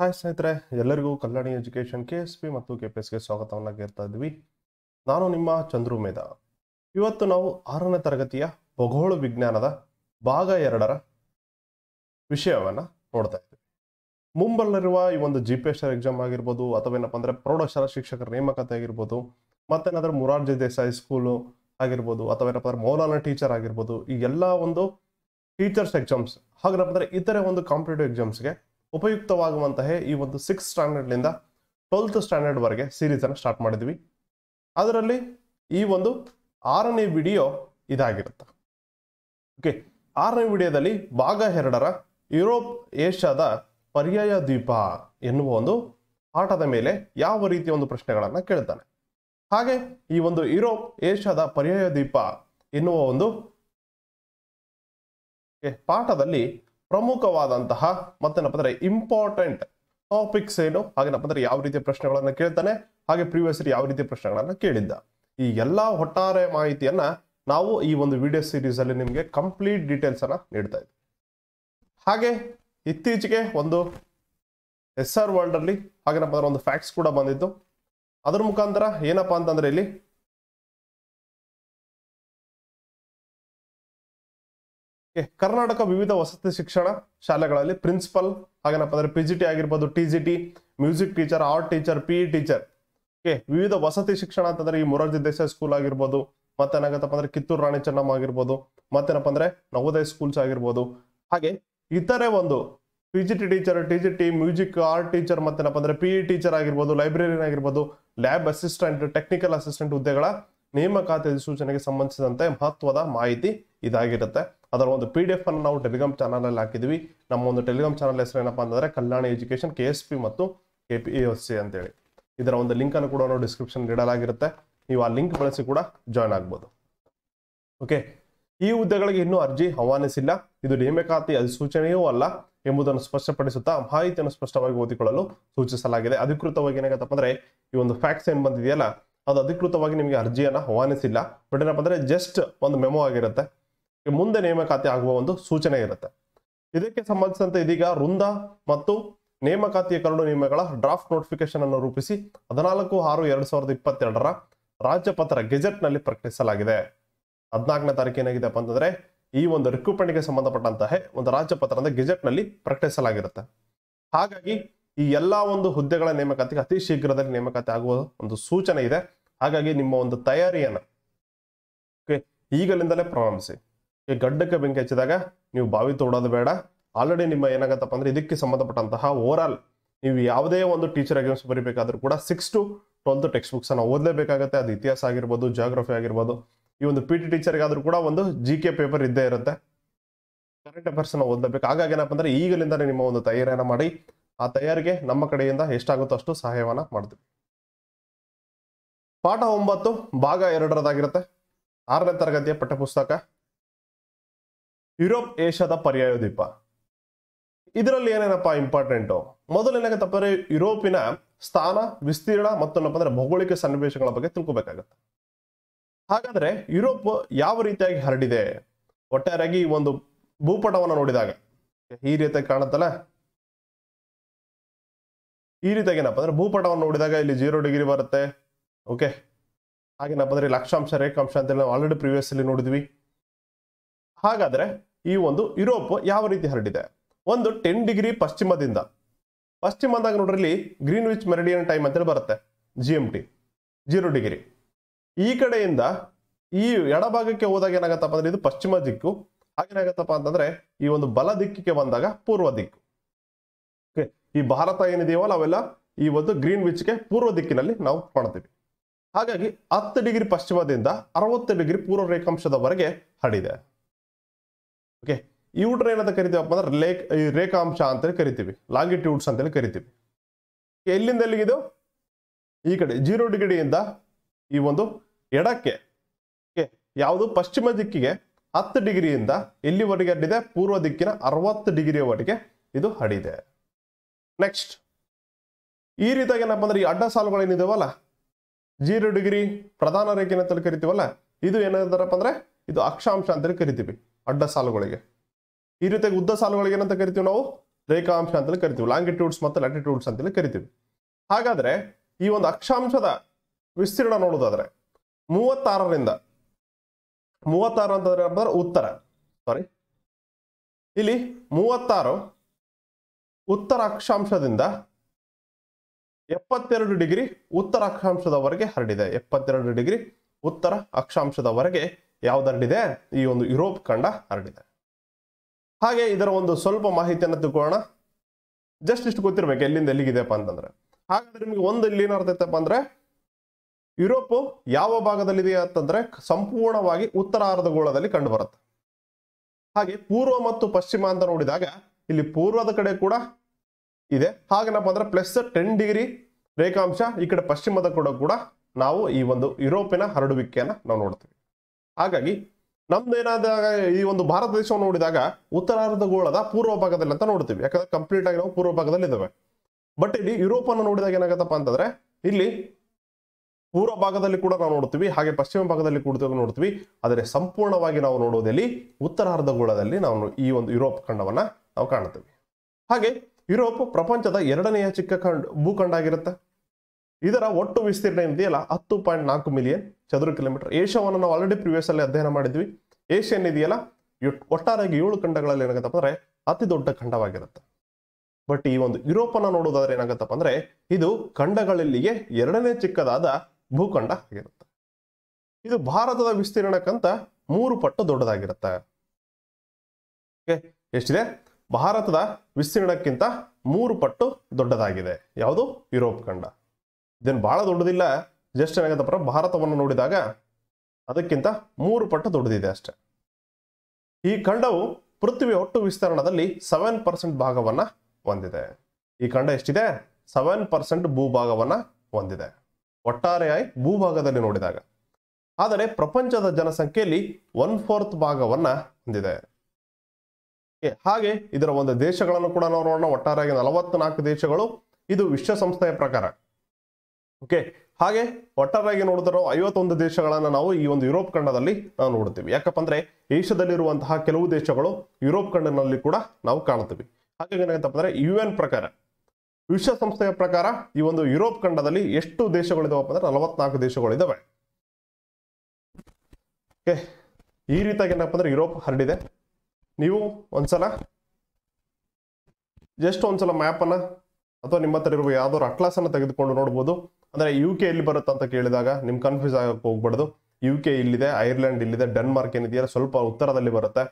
hi ಸ್ನೇಹಿತರೆ ಎಲ್ಲರಿಗೂ Kalyani education K S P ಮತ್ತು ಕೆ ಪಿ ಎಸ್ಗೆ ಸ್ವಾಗತವನ್ನು ಕೇಳ್ತಾ ಇದ್ವಿ ನಾನು ನಿಮ್ಮ ಚಂದ್ರು ಮೇಧ ಇವತ್ತು ನಾವು ಆರನೇ ತರಗತಿಯ ಭೂಗೋಳ ವಿಜ್ಞಾನದ ಭಾಗ ಎರಡರ ವಿಷಯವನ್ನು ನೋಡ್ತಾ ಇದ್ವಿ ಮುಂಬಲ್ಲಿರುವ ಈ ಒಂದು G P S R exam ಆಗಿರ್ಬೋದು ಅಥವಾ ಏನಪ್ಪ ಅಂದರೆ ಪ್ರೌಢಶಾಲಾ ಶಿಕ್ಷಕರ ನೇಮಕತೆ ಆಗಿರ್ಬೋದು ಮತ್ತೇನಾದರೂ ಮುರಾರ್ಜಿ ದೇಸಾಯಿ ಸ್ಕೂಲು ಆಗಿರ್ಬೋದು ಅಥವಾ ಏನಪ್ಪ ಅಂದರೆ ಮೌಲಾನ ಟೀಚರ್ ಆಗಿರ್ಬೋದು ಈ ಎಲ್ಲ ಒಂದು ಟೀಚರ್ಸ್ ಎಕ್ಸಾಮ್ಸ್ ಹಾಗೆ ಅಂದರೆ ಇತರೆ ಒಂದು ಕಾಂಪಿಟೇಟಿವ್ ಎಕ್ಸಾಮ್ಸ್ಗೆ ಉಪಯುಕ್ತವಾಗುವಂತಹ ಈ ಒಂದು ಸಿಕ್ಸ್ ಸ್ಟ್ಯಾಂಡರ್ಡ್ನಿಂದ ಟ್ವೆಲ್ತ್ ಸ್ಟ್ಯಾಂಡರ್ಡ್ವರೆಗೆ ಸೀರೀಸನ್ನು ಸ್ಟಾರ್ಟ್ ಮಾಡಿದ್ವಿ ಅದರಲ್ಲಿ ಈ ಒಂದು ಆರನೇ ವಿಡಿಯೋ ಇದಾಗಿರುತ್ತೆ ಓಕೆ ಆರನೇ ವಿಡಿಯೋದಲ್ಲಿ ಭಾಗ ಎರಡರ ಯುರೋಪ್ ಏಷ್ಯಾದ ಪರ್ಯಾಯ ದ್ವೀಪ ಎನ್ನುವ ಒಂದು ಪಾಠದ ಮೇಲೆ ಯಾವ ರೀತಿಯ ಒಂದು ಪ್ರಶ್ನೆಗಳನ್ನು ಕೇಳ್ತಾನೆ ಹಾಗೆ ಈ ಒಂದು ಯುರೋಪ್ ಏಷ್ಯಾದ ಪರ್ಯಾಯ ದ್ವೀಪ ಎನ್ನುವ ಒಂದು ಪಾಠದಲ್ಲಿ ಪ್ರಮುಖವಾದಂತಹ ಮತ್ತೇನಪ್ಪ ಅಂದ್ರೆ ಇಂಪಾರ್ಟೆಂಟ್ ಟಾಪಿಕ್ಸ್ ಏನು ಹಾಗೇನಪ್ಪ ಅಂದ್ರೆ ಯಾವ ರೀತಿಯ ಪ್ರಶ್ನೆಗಳನ್ನು ಕೇಳ್ತಾನೆ ಹಾಗೆ ಪ್ರೀವಿಯಸ್ ಯಾವ ರೀತಿಯ ಪ್ರಶ್ನೆಗಳನ್ನು ಕೇಳಿದ್ದ ಈ ಎಲ್ಲಾ ಒಟ್ಟಾರೆ ಮಾಹಿತಿಯನ್ನ ನಾವು ಈ ಒಂದು ವಿಡಿಯೋ ಸೀರೀಸ್ ಅಲ್ಲಿ ನಿಮಗೆ ಕಂಪ್ಲೀಟ್ ಡೀಟೇಲ್ಸ್ ಅನ್ನ ನೀಡ್ತಾ ಇದ್ವಿ ಹಾಗೆ ಇತ್ತೀಚೆಗೆ ಒಂದು ಎಸ್ ಆರ್ ವರ್ಲ್ಡ್ ಅಲ್ಲಿ ಹಾಗೇನಪ್ಪ ಅಂದ್ರೆ ಒಂದು ಫ್ಯಾಕ್ಟ್ಸ್ ಕೂಡ ಬಂದಿತ್ತು ಅದರ ಮುಖಾಂತರ ಏನಪ್ಪಾ ಅಂತಂದ್ರೆ ಇಲ್ಲಿ ಕರ್ನಾಟಕ ವಿವಿಧ ವಸತಿ ಶಿಕ್ಷಣ ಶಾಲೆಗಳಲ್ಲಿ ಪ್ರಿನ್ಸಿಪಲ್ ಹಾಗೇನಪ್ಪ ಅಂದ್ರೆ ಪಿ ಜಿ ಟಿ ಆಗಿರ್ಬೋದು T G T music teacher art teacher P E e teacher okay ವಿವಿಧ ವಸತಿ ಶಿಕ್ಷಣ ಅಂತಂದ್ರೆ ಈ ಮೊರಾರ್ಜಿ ದೇಸಾಯಿ ಸ್ಕೂಲ್ ಆಗಿರ್ಬೋದು ಮತ್ತೇನಾಗತ್ತಪ್ಪ ಅಂದ್ರೆ ಕಿತ್ತೂರು ರಾಣಿ ಚೆನ್ನಮ್ಮ ಆಗಿರ್ಬೋದು ಮತ್ತೇನಪ್ಪ ಅಂದ್ರೆ ನವೋದಯ ಸ್ಕೂಲ್ಸ್ ಆಗಿರ್ಬೋದು ಹಾಗೆ ಇತರೆ ಒಂದು P G T teacher T G T music art teacher ಮತ್ತೇನಪ್ಪ ಅಂದ್ರೆ ಪಿ ಇ e ಟೀಚರ್ ಆಗಿರ್ಬೋದು ಲೈಬ್ರರಿಯನ್ ಆಗಿರ್ಬೋದು ಲ್ಯಾಬ್ ಅಸಿಸ್ಟೆಂಟ್ ಟೆಕ್ನಿಕಲ್ ಅಸಿಸ್ಟೆಂಟ್ ಹುದ್ದೆಗಳ ನೇಮಕಾತಿ ಸೂಚನೆಗೆ ಸಂಬಂಧಿಸಿದಂತೆ ಮಹತ್ವದ ಮಾಹಿತಿ ಇದಾಗಿರುತ್ತೆ ಅದರ ಒಂದು ಪಿ ಡಿ ಎಫ್ ಅನ್ನು ನಾವು ಟೆಲಿಗ್ರಾಮ್ ಚಾನಲಲ್ಲಿ ಹಾಕಿದ್ವಿ ನಮ್ಮ ಒಂದು ಟೆಲಿಗ್ರಾಮ್ ಚಾನಲ್ ಹೆಸರು ಏನಪ್ಪಾ ಅಂತಂದರೆ Kalyana education K S P ಮತ್ತು ಕೆ ಪಿ ಎಸ್ ಸಿ ಅಂತೇಳಿ ಇದರ ಒಂದು ಲಿಂಕನ್ನು ಕೂಡ ನಾವು ಡಿಸ್ಕ್ರಿಪ್ಷನ್ ಇಡಲಾಗಿರುತ್ತೆ ನೀವು ಆ ಲಿಂಕ್ ಬಳಸಿ ಕೂಡ ಜಾಯ್ನ್ ಆಗ್ಬೋದು ಓಕೆ ಈ ಹುದ್ದೆಗಳಿಗೆ ಇನ್ನೂ ಅರ್ಜಿ ಆಹ್ವಾನಿಸಿಲ್ಲ ಇದು ನೇಮಕಾತಿ ಅಧಿಸೂಚನೆಯೂ ಅಲ್ಲ ಎಂಬುದನ್ನು ಸ್ಪಷ್ಟಪಡಿಸುತ್ತಾ ಮಾಹಿತಿಯನ್ನು ಸ್ಪಷ್ಟವಾಗಿ ಓದಿಕೊಳ್ಳಲು ಸೂಚಿಸಲಾಗಿದೆ ಅಧಿಕೃತವಾಗಿ ಏನಾಗತ್ತಪ್ಪ ಅಂದರೆ ಈ ಒಂದು ಫ್ಯಾಕ್ಟ್ಸ್ ಏನು ಬಂದಿದೆಯಲ್ಲ ಅದು ಅಧಿಕೃತವಾಗಿ ನಿಮಗೆ ಅರ್ಜಿಯನ್ನು ಆಹ್ವಾನಿಸಿಲ್ಲ ಬಟ್ ಏನಪ್ಪ ಅಂದರೆ ಜಸ್ಟ್ ಒಂದು ಮೆಮೋ ಆಗಿರುತ್ತೆ ಮುಂದೆ ನೇಮಕಾತಿ ಆಗುವ ಒಂದು ಸೂಚನೆ ಇರುತ್ತೆ ಇದಕ್ಕೆ ಸಂಬಂಧಿಸಿದಂತೆ ಇದೀಗ ವೃಂದ ಮತ್ತು ನೇಮಕಾತಿಯ ಕರಡು ನಿಯಮಗಳ ಡ್ರಾಫ್ಟ್ ನೋಟಿಫಿಕೇಶನ್ ಅನ್ನು ರೂಪಿಸಿ ಹದಿನಾಲ್ಕು ಆರು ಎರಡ್ ಸಾವಿರದ ಇಪ್ಪತ್ತೆರಡರ ರಾಜ್ಯಪತ್ರ ಗೆಜೆಟ್ ನಲ್ಲಿ ಪ್ರಕಟಿಸಲಾಗಿದೆ ಹದಿನಾಲ್ಕನೇ ತಾರೀಕು ಏನಾಗಿದೆ ಅಂತಂದ್ರೆ ಈ ಒಂದು ರಿಕ್ರೂಟ್ಮೆಂಟ್ಗೆ ಸಂಬಂಧಪಟ್ಟಂತಹ ಒಂದು ರಾಜ್ಯಪತ್ರ ಅಂದ್ರೆ ಗೆಜೆಟ್ ನಲ್ಲಿ ಪ್ರಕಟಿಸಲಾಗಿರುತ್ತೆ ಹಾಗಾಗಿ ಈ ಎಲ್ಲಾ ಒಂದು ಹುದ್ದೆಗಳ ನೇಮಕಾತಿಗೆ ಅತಿ ಶೀಘ್ರದಲ್ಲಿ ನೇಮಕಾತಿ ಆಗುವ ಒಂದು ಸೂಚನೆ ಇದೆ ಹಾಗಾಗಿ ನಿಮ್ಮ ಒಂದು ತಯಾರಿಯನ್ನು ಈಗಲಿಂದಲೇ ಪ್ರಾರಂಭಿಸಿ ಈ ಗಡ್ಡಕ್ಕೆ ಬೆಂಕಿ ಹಚ್ಚಿದಾಗ ನೀವು ಬಾವಿ ತೋಡೋದು ಬೇಡ ಆಲ್ರೆಡಿ ನಿಮ್ಮ ಏನಾಗತ್ತಪ್ಪ ಅಂದ್ರೆ ಇದಕ್ಕೆ ಸಂಬಂಧಪಟ್ಟಂತಹ ಓವರ್ ಆಲ್ ನೀವು ಯಾವುದೇ ಒಂದು ಟೀಚರ್ ಎಕ್ಸಾಮ್ಸ್ ಬರೀಬೇಕಾದ್ರೂ ಕೂಡ ಸಿಕ್ಸ್ ಟು ಟ್ವೆಲ್ತ್ ಟೆಕ್ಸ್ಟ್ ಬುಕ್ಸನ್ನು ಓದಲೇಬೇಕಾಗತ್ತೆ ಅದು ಇತಿಹಾಸ ಆಗಿರ್ಬೋದು ಜಾಗ್ರಫಿ ಆಗಿರ್ಬೋದು ಈ ಒಂದು ಪಿ ಟಿ ಟೀಚರ್ಗಾದರೂ ಕೂಡ ಒಂದು ಜಿ ಕೆ ಪೇಪರ್ ಇದ್ದೇ ಇರುತ್ತೆ ಕರೆಂಟ್ ಅಫೇರ್ಸ್ನ ಓದಲೇಬೇಕು ಹಾಗಾಗಿ ಏನಪ್ಪ ಅಂದ್ರೆ ಈಗಲಿಂದಲೇ ನಿಮ್ಮ ಒಂದು ತಯಾರಿಯನ್ನು ಮಾಡಿ ಆ ತಯಾರಿಗೆ ನಮ್ಮ ಕಡೆಯಿಂದ ಎಷ್ಟಾಗುತ್ತೋ ಅಷ್ಟು ಸಹಾಯವನ್ನು ಮಾಡ್ತೀವಿ ಪಾಠ ಒಂಬತ್ತು ಭಾಗ ಎರಡರದಾಗಿರುತ್ತೆ ಆರನೇ ತರಗತಿಯ ಪಠ್ಯಪುಸ್ತಕ ಯುರೋಪ್ ಏಷ್ಯಾದ ಪರ್ಯಾಯ ದ್ವೀಪ ಇದರಲ್ಲಿ ಏನೇನಪ್ಪ ಇಂಪಾರ್ಟೆಂಟು ಮೊದಲೇನಾಗತ್ತಪ್ಪ ಅಂದ್ರೆ ಯುರೋಪಿನ ಸ್ಥಾನ ವಿಸ್ತೀರ್ಣ ಮತ್ತೊಂದಪ್ಪ ಅಂದ್ರೆ ಭೌಗೋಳಿಕ ಸನ್ನಿವೇಶಗಳ ಬಗ್ಗೆ ತಿಳ್ಕೊಬೇಕಾಗತ್ತೆ ಹಾಗಾದ್ರೆ ಯುರೋಪ್ ಯಾವ ರೀತಿಯಾಗಿ ಹರಡಿದೆ ಒಟ್ಟಾರೆಯಾಗಿ ಒಂದು ಭೂಪಟವನ್ನು ನೋಡಿದಾಗ ಈ ರೀತಿಯಾಗಿ ಕಾಣುತ್ತಲ್ಲ ಈ ರೀತಿಯಾಗಿ ಏನಪ್ಪ ಅಂದ್ರೆ ಭೂಪಟವನ್ನು ನೋಡಿದಾಗ ಇಲ್ಲಿ ಜೀರೋ ಡಿಗ್ರಿ ಬರುತ್ತೆ ಓಕೆ ಹಾಗೇನಪ್ಪ ಅಂದ್ರೆ ಲಕ್ಷಾಂಶ ರೇಖಾಂಶ ಅಂತ ನಾವು ಆಲ್ರೆಡಿ ಅಲ್ಲಿ ನೋಡಿದ್ವಿ ಹಾಗಾದ್ರೆ ಈ ಒಂದು ಯುರೋಪ್ ಯಾವ ರೀತಿ ಹರಡಿದೆ ಒಂದು ಟೆನ್ ಡಿಗ್ರಿ ಪಶ್ಚಿಮದಿಂದ ಪಶ್ಚಿಮದಾಗ ನೋಡ್ರಿ ಇಲ್ಲಿ ಗ್ರೀನ್ ವಿಚ್ ಮೆರಿಡಿಯನ್ ಟೈಮ್ ಅಂತೇಳಿ ಬರುತ್ತೆ G M T zero degree ಈ ಕಡೆಯಿಂದ ಈ ಎಡಭಾಗಕ್ಕೆ ಹೋದಾಗ ಏನಾಗತ್ತಪ್ಪ ಅಂದ್ರೆ ಇದು ಪಶ್ಚಿಮ ದಿಕ್ಕು ಹಾಗೇನಾಗತ್ತಪ್ಪ ಅಂತಂದ್ರೆ ಈ ಒಂದು ಬಲ ದಿಕ್ಕಿಗೆ ಬಂದಾಗ ಪೂರ್ವ ದಿಕ್ಕು ಓಕೆ ಈ ಭಾರತ ಏನಿದೆಯೋ ಅವೆಲ್ಲ ಈ ಒಂದು ಗ್ರೀನ್ ವಿಚ್ಗೆ ಪೂರ್ವ ದಿಕ್ಕಿನಲ್ಲಿ ನಾವು ಕಾಣ್ತೀವಿ ಹಾಗಾಗಿ ಹತ್ತು ಡಿಗ್ರಿ ಪಶ್ಚಿಮದಿಂದ ಅರವತ್ತು ಡಿಗ್ರಿ ಪೂರ್ವ ರೇಖಾಂಶದವರೆಗೆ ಹರಡಿದೆ ಓಕೆ ಹುಡ್ರ ಏನಂತ ಕರಿತೀವಪ್ಪ ಅಂದ್ರೆ ಲೇಖ ರೇಖಾಂಶ ಅಂತೇಳಿ ಕರಿತೀವಿ ಲಾಂಗಿಟ್ಯೂಡ್ಸ್ ಅಂತೇಳಿ ಕರಿತೀವಿ ಎಲ್ಲಿಂದ ಎಲ್ಲಿಗಿದು ಈ ಕಡೆ ಜೀರೋ ಡಿಗ್ರಿಯಿಂದ ಈ ಒಂದು ಎಡಕ್ಕೆ ಓಕೆ ಯಾವುದು ಪಶ್ಚಿಮ ದಿಕ್ಕಿಗೆ ಹತ್ತು ಡಿಗ್ರಿಯಿಂದ ಎಲ್ಲಿವರೆಗೆ ಅಡ್ಡಿದೆ ಪೂರ್ವ ದಿಕ್ಕಿನ ಅರವತ್ತು ಡಿಗ್ರಿಯವರೆಗೆ ಇದು ಅಡಿದೆ ನೆಕ್ಸ್ಟ್ ಈ ರೀತಿಯಾಗಿ ಏನಪ್ಪ ಅಂದ್ರೆ ಈ ಅಡ್ಡ ಏನಿದಾವಲ್ಲ ಜೀರೋ ಡಿಗ್ರಿ ಪ್ರಧಾನ ರೇಖೆ ಅಂತೇಳಿ ಕರಿತೀವಲ್ಲ ಇದು ಏನಾದ್ರಪ್ಪ ಅಂದ್ರೆ ಇದು ಅಕ್ಷಾಂಶ ಅಂತೇಳಿ ಕರಿತೀವಿ ಅಡ್ಡ ಸಾಲುಗಳಿಗೆ ಈ ರೀತಿಯಾಗಿ ಉದ್ದ ಸಾಲುಗಳಿಗೆ ಏನಂತ ಕರಿತೀವಿ ನಾವು ರೇಖಾಂಶ ಅಂತಲೇ ಕರಿತೀವಿ ಲಾಂಗಿಟ್ಯೂಡ್ಸ್ ಮತ್ತು ಲ್ಯಾಟಿಟ್ಯೂಡ್ಸ್ ಅಂತಲೇ ಕರಿತೀವಿ ಹಾಗಾದರೆ ಈ ಒಂದು ಅಕ್ಷಾಂಶದ ವಿಸ್ತೀರ್ಣ ನೋಡೋದಾದ್ರೆ ಮೂವತ್ತಾರರಿಂದ ಮೂವತ್ತಾರು ಅಂತಂದ್ರೆ ಉತ್ತರ ಸಾರಿ ಇಲ್ಲಿ ಮೂವತ್ತಾರು ಉತ್ತರ ಅಕ್ಷಾಂಶದಿಂದ ಎಪ್ಪತ್ತೆರಡು ಡಿಗ್ರಿ ಉತ್ತರ ಅಕ್ಷಾಂಶದವರೆಗೆ ಹರಡಿದೆ ಎಪ್ಪತ್ತೆರಡು ಡಿಗ್ರಿ ಉತ್ತರ ಅಕ್ಷಾಂಶದವರೆಗೆ ಯಾವ್ದು ಹರಡಿದೆ ಈ ಒಂದು ಯುರೋಪ್ ಖಂಡ ಹರಡಿದೆ ಹಾಗೆ ಇದರ ಒಂದು ಸ್ವಲ್ಪ ಮಾಹಿತಿಯನ್ನು ತಿಳ್ಕೊಳ್ಳೋಣ ಜಸ್ಟ್ ಇಷ್ಟು ಗೊತ್ತಿರ್ಬೇಕು ಎಲ್ಲಿಂದ ಎಲ್ಲಿಗಿದೆಪ್ಪ ಅಂತಂದ್ರೆ ಹಾಗಾದ್ರೆ ನಿಮಗೆ ಒಂದು ಇಲ್ಲಿ ಏನಾಗ್ತೈತಪ್ಪ ಅಂದ್ರೆ ಯುರೋಪ್ ಯಾವ ಭಾಗದಲ್ಲಿದೆ ಅಂತಂದ್ರೆ ಸಂಪೂರ್ಣವಾಗಿ ಉತ್ತರಾರ್ಧ ಗೋಳದಲ್ಲಿ ಕಂಡು ಬರುತ್ತೆ ಹಾಗೆ ಪೂರ್ವ ಮತ್ತು ಪಶ್ಚಿಮ ಅಂತ ನೋಡಿದಾಗ ಇಲ್ಲಿ ಪೂರ್ವದ ಕಡೆ ಕೂಡ ಇದೆ ಹಾಗೇನಪ್ಪ ಅಂದ್ರೆ ಪ್ಲಸ್ ಟೆನ್ ಡಿಗ್ರಿ ರೇಖಾಂಶ ಈ ಕಡೆ ಪಶ್ಚಿಮದ ಕೂಡ ಕೂಡ ನಾವು ಈ ಒಂದು ಯುರೋಪಿನ ಹರಡುವಿಕೆಯನ್ನು ನಾವು ನೋಡ್ತೀವಿ ಹಾಗಾಗಿ ನಮ್ದೇನಾದ ಈ ಒಂದು ಭಾರತ ದೇಶವನ್ನು ನೋಡಿದಾಗ ಉತ್ತರಾರ್ಧ ಗೋಳದ ಪೂರ್ವ ಭಾಗದಲ್ಲಿ ಅಂತ ನೋಡ್ತೀವಿ ಯಾಕಂದ್ರೆ ಕಂಪ್ಲೀಟ್ ಆಗಿ ನಾವು ಪೂರ್ವ ಭಾಗದಲ್ಲಿ ಇದ್ದಾವೆ ಬಟ್ ಇಲ್ಲಿ ಯುರೋಪ್ ಅನ್ನು ನೋಡಿದಾಗ ಏನಾಗತ್ತಪ್ಪ ಅಂತಂದ್ರೆ ಇಲ್ಲಿ ಪೂರ್ವ ಭಾಗದಲ್ಲಿ ಕೂಡ ನಾವು ನೋಡ್ತೀವಿ ಹಾಗೆ ಪಶ್ಚಿಮ ಭಾಗದಲ್ಲಿ ಕೂಡ ನೋಡ್ತೀವಿ ಆದರೆ ಸಂಪೂರ್ಣವಾಗಿ ನಾವು ನೋಡೋದಲ್ಲಿ ಉತ್ತರಾರ್ಧ ಗೋಳದಲ್ಲಿ ನಾವು ಈ ಒಂದು ಯುರೋಪ್ ಖಂಡವನ್ನ ನಾವು ಕಾಣ್ತೀವಿ ಹಾಗೆ ಯುರೋಪ್ ಪ್ರಪಂಚದ ಎರಡನೆಯ ಚಿಕ್ಕ ಖಂಡ ಭೂಖಂಡ ಆಗಿರುತ್ತೆ ಇದರ ಒಟ್ಟು ವಿಸ್ತೀರ್ಣ ಇದೆಯಲ್ಲ ಹತ್ತು ಪಾಯಿಂಟ್ ನಾಲ್ಕು ಮಿಲಿಯನ್ ಚದುರ ಕಿಲೋಮೀಟರ್ ಏಷ್ಯಾವನ್ನು ನಾವು ಆಲ್ರೆಡಿ ಪ್ರಿವಿಯಸ್ ಅಲ್ಲಿ ಅಧ್ಯಯನ ಮಾಡಿದ್ವಿ ಏಷ್ಯನ್ ಇದೆಯಲ್ಲ ಒಟ್ಟಾರೆಯಾಗಿ ಏಳು ಖಂಡಗಳಲ್ಲಿ ಏನಾಗತ್ತಪ್ಪ ಅಂದ್ರೆ ಅತಿ ದೊಡ್ಡ ಖಂಡವಾಗಿರುತ್ತೆ ಬಟ್ ಈ ಒಂದು ಯುರೋಪನ್ನ ನೋಡೋದಾದ್ರೆ ಏನಾಗತ್ತಪ್ಪ ಅಂದ್ರೆ ಇದು ಖಂಡಗಳಲ್ಲಿಗೆ ಎರಡನೇ ಚಿಕ್ಕದಾದ ಭೂಖಂಡ ಆಗಿರುತ್ತೆ ಇದು ಭಾರತದ ವಿಸ್ತೀರ್ಣಕ್ಕಂತ ಮೂರು ಪಟ್ಟು ದೊಡ್ಡದಾಗಿರುತ್ತೆ ಎಷ್ಟಿದೆ ಭಾರತದ ವಿಸ್ತೀರ್ಣಕ್ಕಿಂತ ಮೂರು ಪಟ್ಟು ದೊಡ್ಡದಾಗಿದೆ ಯಾವುದು ಯುರೋಪ್ ಖಂಡ ಇದನ್ನು ಭಾಳ ದೊಡ್ಡದಿಲ್ಲ ಜಸ್ಟ್ ಪರ ಭಾರತವನ್ನು ನೋಡಿದಾಗ ಅದಕ್ಕಿಂತ ಮೂರು ಪಟ್ಟು ದೊಡ್ಡದಿದೆ ಅಷ್ಟೆ ಈ ಖಂಡವು ಪೃಥ್ವಿ ಒಟ್ಟು ವಿಸ್ತೀರ್ಣದಲ್ಲಿ ಸೆವೆನ್ ಪರ್ಸೆಂಟ್ ಭಾಗವನ್ನು ಹೊಂದಿದೆ ಈ ಖಂಡ ಎಷ್ಟಿದೆ ಸೆವೆನ್ ಪರ್ಸೆಂಟ್ ಭೂಭಾಗವನ್ನು ಹೊಂದಿದೆ ಒಟ್ಟಾರೆಯಾಗಿ ಭೂಭಾಗದಲ್ಲಿ ನೋಡಿದಾಗ ಆದರೆ ಪ್ರಪಂಚದ ಜನಸಂಖ್ಯೆಯಲ್ಲಿ ಒನ್ ಫೋರ್ತ್ ಭಾಗವನ್ನು ಹೊಂದಿದೆ ಹಾಗೆ ಇದರ ಒಂದು ದೇಶಗಳನ್ನು ಕೂಡ ನಾವು ನೋಡೋಣ ಒಟ್ಟಾರೆಯಾಗಿ ನಲವತ್ನಾಲ್ಕು ದೇಶಗಳು ಇದು ವಿಶ್ವಸಂಸ್ಥೆಯ ಪ್ರಕಾರ ಓಕೆ ಹಾಗೆ ಒಟ್ಟಾರಾಗಿ ನೋಡಿದ್ರೆ ಐವತ್ತೊಂದು ದೇಶಗಳನ್ನು ನಾವು ಈ ಒಂದು ಯುರೋಪ್ ಖಂಡದಲ್ಲಿ ನಾವು ನೋಡ್ತೀವಿ ಯಾಕಪ್ಪ ಅಂದ್ರೆ ಏಷ್ಯಾದಲ್ಲಿರುವಂತಹ ಕೆಲವು ದೇಶಗಳು ಯುರೋಪ್ ಖಂಡನಲ್ಲಿ ಕೂಡ ನಾವು ಕಾಣ್ತೀವಿ ಹಾಗಾಗಿ ಏನಾಗುತ್ತಪ್ಪ ಅಂದ್ರೆ ಯು ಎನ್ ಪ್ರಕಾರ ವಿಶ್ವಸಂಸ್ಥೆಯ ಪ್ರಕಾರ ಈ ಒಂದು ಯುರೋಪ್ ಖಂಡದಲ್ಲಿ ಎಷ್ಟು ದೇಶಗಳಿದಾವಪ್ಪ ಅಂದ್ರೆ ನಲವತ್ನಾಲ್ಕು ದೇಶಗಳಿದಾವೆ ಓಕೆ ಈ ರೀತಿಯಾಗಿ ಏನಪ್ಪ ಅಂದ್ರೆ ಯುರೋಪ್ ಹರಡಿದೆ ನೀವು ಒಂದ್ಸಲ ಜಸ್ಟ್ ಒಂದ್ಸಲ ಮ್ಯಾಪ್ ಅನ್ನ ಅಥವಾ ನಿಮ್ಮ ಹತ್ರ ಇರುವ ಯಾವ್ದಾದ್ರು ಅಟ್ಲಾಸ್ ಅನ್ನ ತೆಗೆದುಕೊಂಡು ನೋಡ್ಬೋದು ಅಂದರೆ ಯು ಕೆ ಎಲ್ಲಿ ಬರುತ್ತೆ ಅಂತ ಕೇಳಿದಾಗ ನಿಮ್ ಕನ್ಫ್ಯೂಸ್ ಆಗಕ್ಕೆ ಹೋಗ್ಬಾರ್ದು ಯು ಕೆ ಇಲ್ಲಿದೆ ಐರ್ಲೆಂಡ್ ಇಲ್ಲಿದೆ ಡೆನ್ಮಾರ್ಕ್ ಏನಿದೆಯಲ್ಲ ಸ್ವಲ್ಪ ಉತ್ತರದಲ್ಲಿ ಬರುತ್ತೆ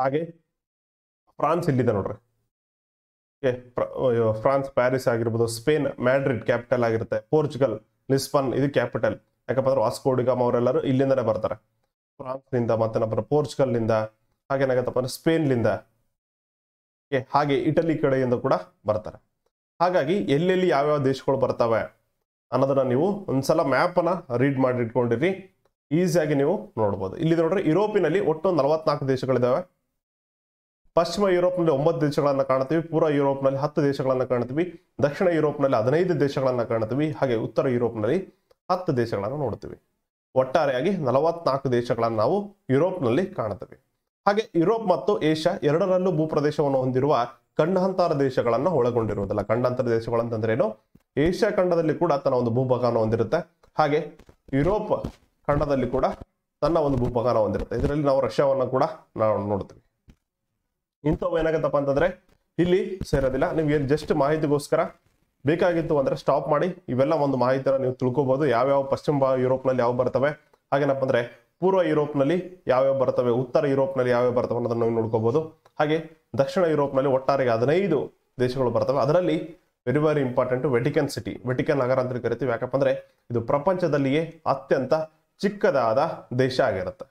ಹಾಗೆ ಫ್ರಾನ್ಸ್ ಇಲ್ಲಿದೆ ನೋಡ್ರಿ ಫ್ರಾನ್ಸ್ ಪ್ಯಾರಿಸ್ ಆಗಿರ್ಬೋದು ಸ್ಪೇನ್ ಮ್ಯಾಡ್ರಿಡ್ ಕ್ಯಾಪಿಟಲ್ ಆಗಿರುತ್ತೆ ಪೋರ್ಚುಗಲ್ ಲಿಸ್ಬನ್ ಇದು ಕ್ಯಾಪಿಟಲ್ ಯಾಕಪ್ಪ ಅಂದ್ರೆ ವಾಸ್ಕೋಡಿಗಮ್ ಅವರೆಲ್ಲರೂ ಇಲ್ಲಿಂದನೇ ಬರ್ತಾರೆ ಫ್ರಾನ್ಸ್ನಿಂದ ಮತ್ತೆ ನಮ್ಮ ಪೋರ್ಚುಗಲ್ನಿಂದ ಹಾಗೇನಾಗತ್ತಪ್ಪ ಅಂದ್ರೆ ಸ್ಪೇನ್ಲಿಂದ ಹಾಗೆ ಇಟಲಿ ಕಡೆಯಿಂದ ಕೂಡ ಬರ್ತಾರೆ ಹಾಗಾಗಿ ಎಲ್ಲೆಲ್ಲಿ ಯಾವ್ಯಾವ ದೇಶಗಳು ಬರ್ತವೆ ಅನ್ನೋದನ್ನ ನೀವು ಒಂದ್ಸಲ ಮ್ಯಾಪನ್ನು ರೀಡ್ ಮಾಡಿ ಇಟ್ಕೊಂಡಿರಿ ಈಸಿಯಾಗಿ ನೀವು ನೋಡ್ಬೋದು ಇಲ್ಲಿ ನೋಡ್ರಿ ಯುರೋಪಿನಲ್ಲಿ ಒಟ್ಟು ನಲವತ್ನಾಲ್ಕು ದೇಶಗಳಿದ್ದಾವೆ ಪಶ್ಚಿಮ ಯುರೋಪ್ನಲ್ಲಿ ಒಂಬತ್ತು ದೇಶಗಳನ್ನು ಕಾಣ್ತೀವಿ ಪೂರ್ವ ಯುರೋಪ್ನಲ್ಲಿ ಹತ್ತು ದೇಶಗಳನ್ನು ಕಾಣ್ತೀವಿ ದಕ್ಷಿಣ ಯುರೋಪ್ನಲ್ಲಿ ಹದಿನೈದು ದೇಶಗಳನ್ನು ಕಾಣ್ತೀವಿ ಹಾಗೆ ಉತ್ತರ ಯುರೋಪ್ನಲ್ಲಿ ಹತ್ತು ದೇಶಗಳನ್ನು ನೋಡ್ತೀವಿ ಒಟ್ಟಾರೆಯಾಗಿ ನಲವತ್ನಾಲ್ಕು ದೇಶಗಳನ್ನು ನಾವು ಯುರೋಪ್ನಲ್ಲಿ ಕಾಣ್ತೀವಿ ಹಾಗೆ ಯುರೋಪ್ ಮತ್ತು ಏಷ್ಯಾ ಎರಡರಲ್ಲೂ ಭೂಪ್ರದೇಶವನ್ನು ಹೊಂದಿರುವ ಖಂಡಾಂತರ ದೇಶಗಳನ್ನು ಒಳಗೊಂಡಿರುವುದಿಲ್ಲ ಖಂಡಾಂತರ ದೇಶಗಳು ಅಂತಂದ್ರೆ ಏನು ಏಷ್ಯಾ ಖಂಡದಲ್ಲಿ ಕೂಡ ತನ್ನ ಒಂದು ಭೂಭಾಗನ ಹೊಂದಿರುತ್ತೆ ಹಾಗೆ ಯುರೋಪ್ ಖಂಡದಲ್ಲಿ ಕೂಡ ತನ್ನ ಒಂದು ಭೂಭಾಗನ ಹೊಂದಿರುತ್ತೆ ಇದರಲ್ಲಿ ನಾವು ರಷ್ಯಾವನ್ನು ಕೂಡ ನಾವು ನೋಡ್ತೀವಿ ಇಂಥವು ಏನಾಗತ್ತಪ್ಪ ಅಂತಂದ್ರೆ ಇಲ್ಲಿ ಸೇರೋದಿಲ್ಲ ನಿಮ್ಗೆ ಜಸ್ಟ್ ಮಾಹಿತಿಗೋಸ್ಕರ ಬೇಕಾಗಿತ್ತು ಅಂದ್ರೆ ಸ್ಟಾಪ್ ಮಾಡಿ ಇವೆಲ್ಲ ಒಂದು ಮಾಹಿತಿಯನ್ನು ನೀವು ತಿಳ್ಕೋಬಹುದು ಯಾವ್ಯಾವ ಪಶ್ಚಿಮ ಯುರೋಪ್ನಲ್ಲಿ ಯಾವ ಬರ್ತವೆ ಹಾಗೇನಪ್ಪ ಅಂದ್ರೆ ಪೂರ್ವ ಯುರೋಪ್ನಲ್ಲಿ ಯಾವ್ಯಾವ ಬರ್ತವೆ ಉತ್ತರ ಯುರೋಪ್ನಲ್ಲಿ ಯಾವ್ಯಾವ ಬರ್ತವೆ ಅನ್ನೋದನ್ನು ನಾವು ನೋಡ್ಕೋಬಹುದು ಹಾಗೆ ದಕ್ಷಿಣ ಯುರೋಪ್ನಲ್ಲಿ ಒಟ್ಟಾರೆ ಹದಿನೈದು ದೇಶಗಳು ಬರ್ತವೆ ಅದರಲ್ಲಿ very very important Vatican city Vatican ನಗರ ಅಂತ ಕರಿತೀವಿ ಯಾಕಪ್ಪ ಅಂದರೆ ಇದು ಪ್ರಪಂಚದಲ್ಲಿಯೇ ಅತ್ಯಂತ ಚಿಕ್ಕದಾದ ದೇಶ ಆಗಿರುತ್ತೆ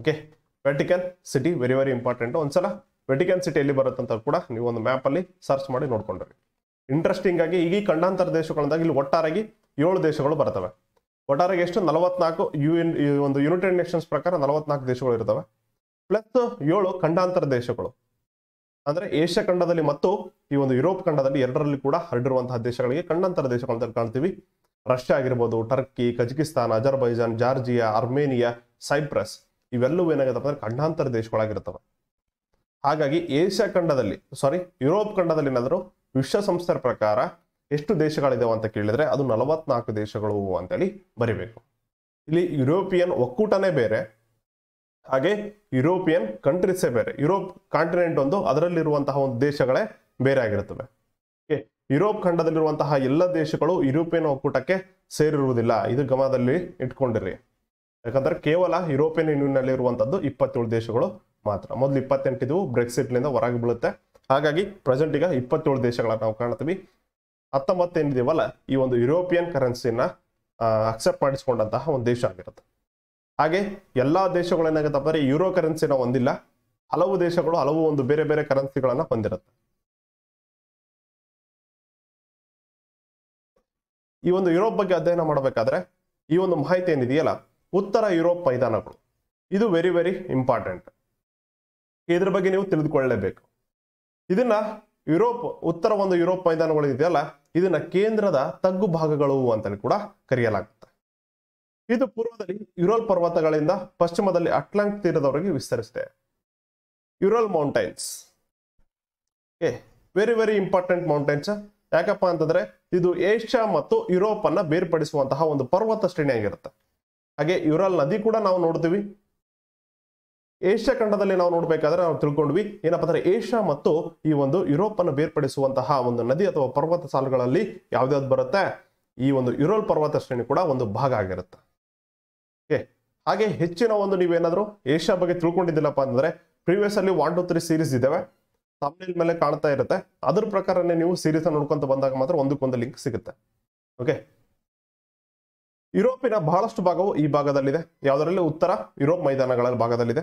okay Vatican city very very important ಒಂದ್ಸಲ ವೆಟಿಕನ್ ಸಿಟಿ ಎಲ್ಲಿ ಅಂತ ಕೂಡ ನೀವು ಒಂದು ಮ್ಯಾಪಲ್ಲಿ ಸರ್ಚ್ ಮಾಡಿ ನೋಡ್ಕೊಂಡ್ರಿ ಇಂಟ್ರೆಸ್ಟಿಂಗ್ ಆಗಿ ಈಗ ಖಂಡಾಂತರ ದೇಶಗಳಂದಾಗ ಇಲ್ಲಿ ಒಟ್ಟಾರಾಗಿ ಏಳು ದೇಶಗಳು ಬರ್ತವೆ ಒಟ್ಟಾರೆಗೆ ಎಷ್ಟು ನಲವತ್ನಾಲ್ಕು ಯು ಎನ್ ಒಂದು ಯುನೈಟೆಡ್ ನೇಷನ್ಸ್ ಪ್ರಕಾರ ನಲವತ್ನಾಲ್ಕು ದೇಶಗಳು ಇರ್ತವೆ ಪ್ಲಸ್ ಏಳು ಖಂಡಾಂತರ ದೇಶಗಳು ಅಂದ್ರೆ ಏಷ್ಯಾ ಖಂಡದಲ್ಲಿ ಮತ್ತು ಈ ಒಂದು ಯುರೋಪ್ ಖಂಡದಲ್ಲಿ ಎರಡರಲ್ಲಿ ಕೂಡ ಹರಡಿರುವಂತಹ ದೇಶಗಳಿಗೆ ಖಂಡಾಂತರ ದೇಶಗಳು ಅಂತ ಕಾಣ್ತೀವಿ ರಷ್ಯಾ ಆಗಿರ್ಬೋದು Turkey Kazakhstan Azerbaijan Georgia Armenia Cyprus ಇವೆಲ್ಲವೂ ಏನಾಗುತ್ತೆ ಅಂದ್ರೆ ಖಂಡಾಂತರ ದೇಶಗಳಾಗಿರ್ತವೆ ಹಾಗಾಗಿ ಏಷ್ಯಾ ಖಂಡದಲ್ಲಿ ಸಾರಿ ಯುರೋಪ್ ಖಂಡದಲ್ಲಿ ಏನಾದರೂ ವಿಶ್ವಸಂಸ್ಥೆಯ ಪ್ರಕಾರ ಎಷ್ಟು ದೇಶಗಳಿದಾವೆ ಅಂತ ಕೇಳಿದ್ರೆ ಅದು ನಲವತ್ನಾಲ್ಕು ದೇಶಗಳು ಅಂತೇಳಿ ಬರಿಬೇಕು ಇಲ್ಲಿ ಯುರೋಪಿಯನ್ ಒಕ್ಕೂಟನೇ ಬೇರೆ ಹಾಗೆ ಯುರೋಪಿಯನ್ ಕಂಟ್ರೀಸೇ ಬೇರೆ ಯುರೋಪ್ ಕಾಂಟಿನೆಂಟ್ ಒಂದು ಅದರಲ್ಲಿರುವಂತಹ ಒಂದು ದೇಶಗಳೇ ಬೇರೆ ಆಗಿರುತ್ತವೆ ಯುರೋಪ್ ಖಂಡದಲ್ಲಿರುವಂತಹ ಎಲ್ಲ ದೇಶಗಳು ಯುರೋಪಿಯನ್ ಒಕ್ಕೂಟಕ್ಕೆ ಸೇರಿರುವುದಿಲ್ಲ ಇದು ಗಮನದಲ್ಲಿ ಇಟ್ಕೊಂಡಿರಿ ಯಾಕಂದ್ರೆ ಕೇವಲ ಯುರೋಪಿಯನ್ ಯೂನಿಯನ್ ಅಲ್ಲಿ ಇರುವಂತದ್ದು ಇಪ್ಪತ್ತೇಳು ದೇಶಗಳು ಮಾತ್ರ ಮೊದಲು ಇಪ್ಪತ್ತೆಂಟಿದು ಬ್ರೆಕ್ಸಿಟ್ ನಿಂದ ಹೊರಗೆ ಬೀಳುತ್ತೆ ಹಾಗಾಗಿ ಪ್ರೆಸೆಂಟ್ ಈಗ ಇಪ್ಪತ್ತೇಳು ದೇಶಗಳನ್ನ ನಾವು ಕಾಣ್ತೀವಿ ಹತ್ತೊಂಬತ್ತು ಈ ಒಂದು ಯುರೋಪಿಯನ್ ಕರೆನ್ಸಿನ ಅಕ್ಸೆಪ್ಟ್ ಮಾಡಿಸಿಕೊಂಡಂತಹ ಒಂದು ದೇಶ ಆಗಿರುತ್ತೆ ಹಾಗೆ ಎಲ್ಲಾ ದೇಶಗಳು ಏನಾಗುತ್ತೆ ಯುರೋ ಕರೆನ್ಸಿನ ಹೊಂದಿಲ್ಲ ಹಲವು ದೇಶಗಳು ಹಲವು ಒಂದು ಬೇರೆ ಬೇರೆ ಕರೆನ್ಸಿಗಳನ್ನ ಹೊಂದಿರುತ್ತೆ ಈ ಒಂದು ಯುರೋಪ್ ಬಗ್ಗೆ ಅಧ್ಯಯನ ಮಾಡಬೇಕಾದ್ರೆ ಈ ಒಂದು ಮಾಹಿತಿ ಏನಿದೆಯಲ್ಲ ಉತ್ತರ ಯುರೋಪ್ ಮೈದಾನಗಳು ಇದು ವೆರಿ ವೆರಿ ಇಂಪಾರ್ಟೆಂಟ್ ಇದ್ರ ಬಗ್ಗೆ ನೀವು ತಿಳಿದುಕೊಳ್ಳಲೇಬೇಕು ಇದನ್ನ ಯುರೋಪ್ ಉತ್ತರ ಒಂದು ಯುರೋಪ್ ಮೈದಾನಗಳಿದೆಯಲ್ಲ ಇದನ್ನ ಕೇಂದ್ರದ ತಗ್ಗು ಭಾಗಗಳು ಅಂತಲೇ ಕೂಡ ಕರೆಯಲಾಗುತ್ತೆ ಇದು ಪೂರ್ವದಲ್ಲಿ ಯುರೋಲ್ ಪರ್ವತಗಳಿಂದ ಪಶ್ಚಿಮದಲ್ಲಿ ಅಟ್ಲಾಂಟ್ ತೀರದವರೆಗೆ ವಿಸ್ತರಿಸಿದೆ Ural mountains very very important mountains ಯಾಕಪ್ಪ ಅಂತಂದ್ರೆ ಇದು ಏಷ್ಯಾ ಮತ್ತು ಯುರೋಪ್ ಅನ್ನ ಬೇರ್ಪಡಿಸುವಂತಹ ಒಂದು ಪರ್ವತ ಶ್ರೇಣಿ ಆಗಿರುತ್ತೆ ಹಾಗೆ ಯುರಲ್ ನದಿ ಕೂಡ ನಾವು ನೋಡ್ತೀವಿ ಏಷ್ಯಾ ಖಂಡದಲ್ಲಿ ನಾವು ನೋಡ್ಬೇಕಾದ್ರೆ ನಾವು ತಿಳ್ಕೊಂಡ್ವಿ ಏನಪ್ಪಾ ಅಂದ್ರೆ ಏಷ್ಯಾ ಮತ್ತು ಈ ಒಂದು ಯುರೋಪ್ ಅನ್ನು ಬೇರ್ಪಡಿಸುವಂತಹ ಒಂದು ನದಿ ಅಥವಾ ಪರ್ವತ ಸಾಲುಗಳಲ್ಲಿ ಯಾವ್ದಾವ್ದು ಬರುತ್ತೆ ಈ ಒಂದು ಯುರೋಲ್ ಪರ್ವತ ಶ್ರೇಣಿ ಕೂಡ ಒಂದು ಭಾಗ ಆಗಿರುತ್ತೆ ಓಕೆ ಹಾಗೆ ಹೆಚ್ಚಿನ ಒಂದು ನೀವೇನಾದ್ರೂ ಏಷ್ಯಾ ಬಗ್ಗೆ ತಿಳ್ಕೊಂಡಿದ್ದಿಲ್ಲಪ್ಪ ಅಂದ್ರೆ ಪ್ರೀವಿಯಸ್ ಅಲ್ಲಿ ಒನ್ ಟು ತ್ರೀ ಸೀರೀಸ್ ಇದಾವೆ ತಮಿಳ್ ಮೇಲೆ ಕಾಣ್ತಾ ಇರುತ್ತೆ ಅದ್ರ ಪ್ರಕಾರನೇ ನೀವು ಸೀರೀಸ್ ನೋಡ್ಕೊಂತ ಬಂದಾಗ ಮಾತ್ರ ಒಂದಕ್ಕೊಂದು ಲಿಂಕ್ ಸಿಗುತ್ತೆ ಓಕೆ ಯುರೋಪಿನ ಬಹಳಷ್ಟು ಭಾಗವು ಈ ಭಾಗದಲ್ಲಿದೆ ಯಾವುದರಲ್ಲಿ ಉತ್ತರ ಯುರೋಪ್ ಮೈದಾನಗಳ ಭಾಗದಲ್ಲಿದೆ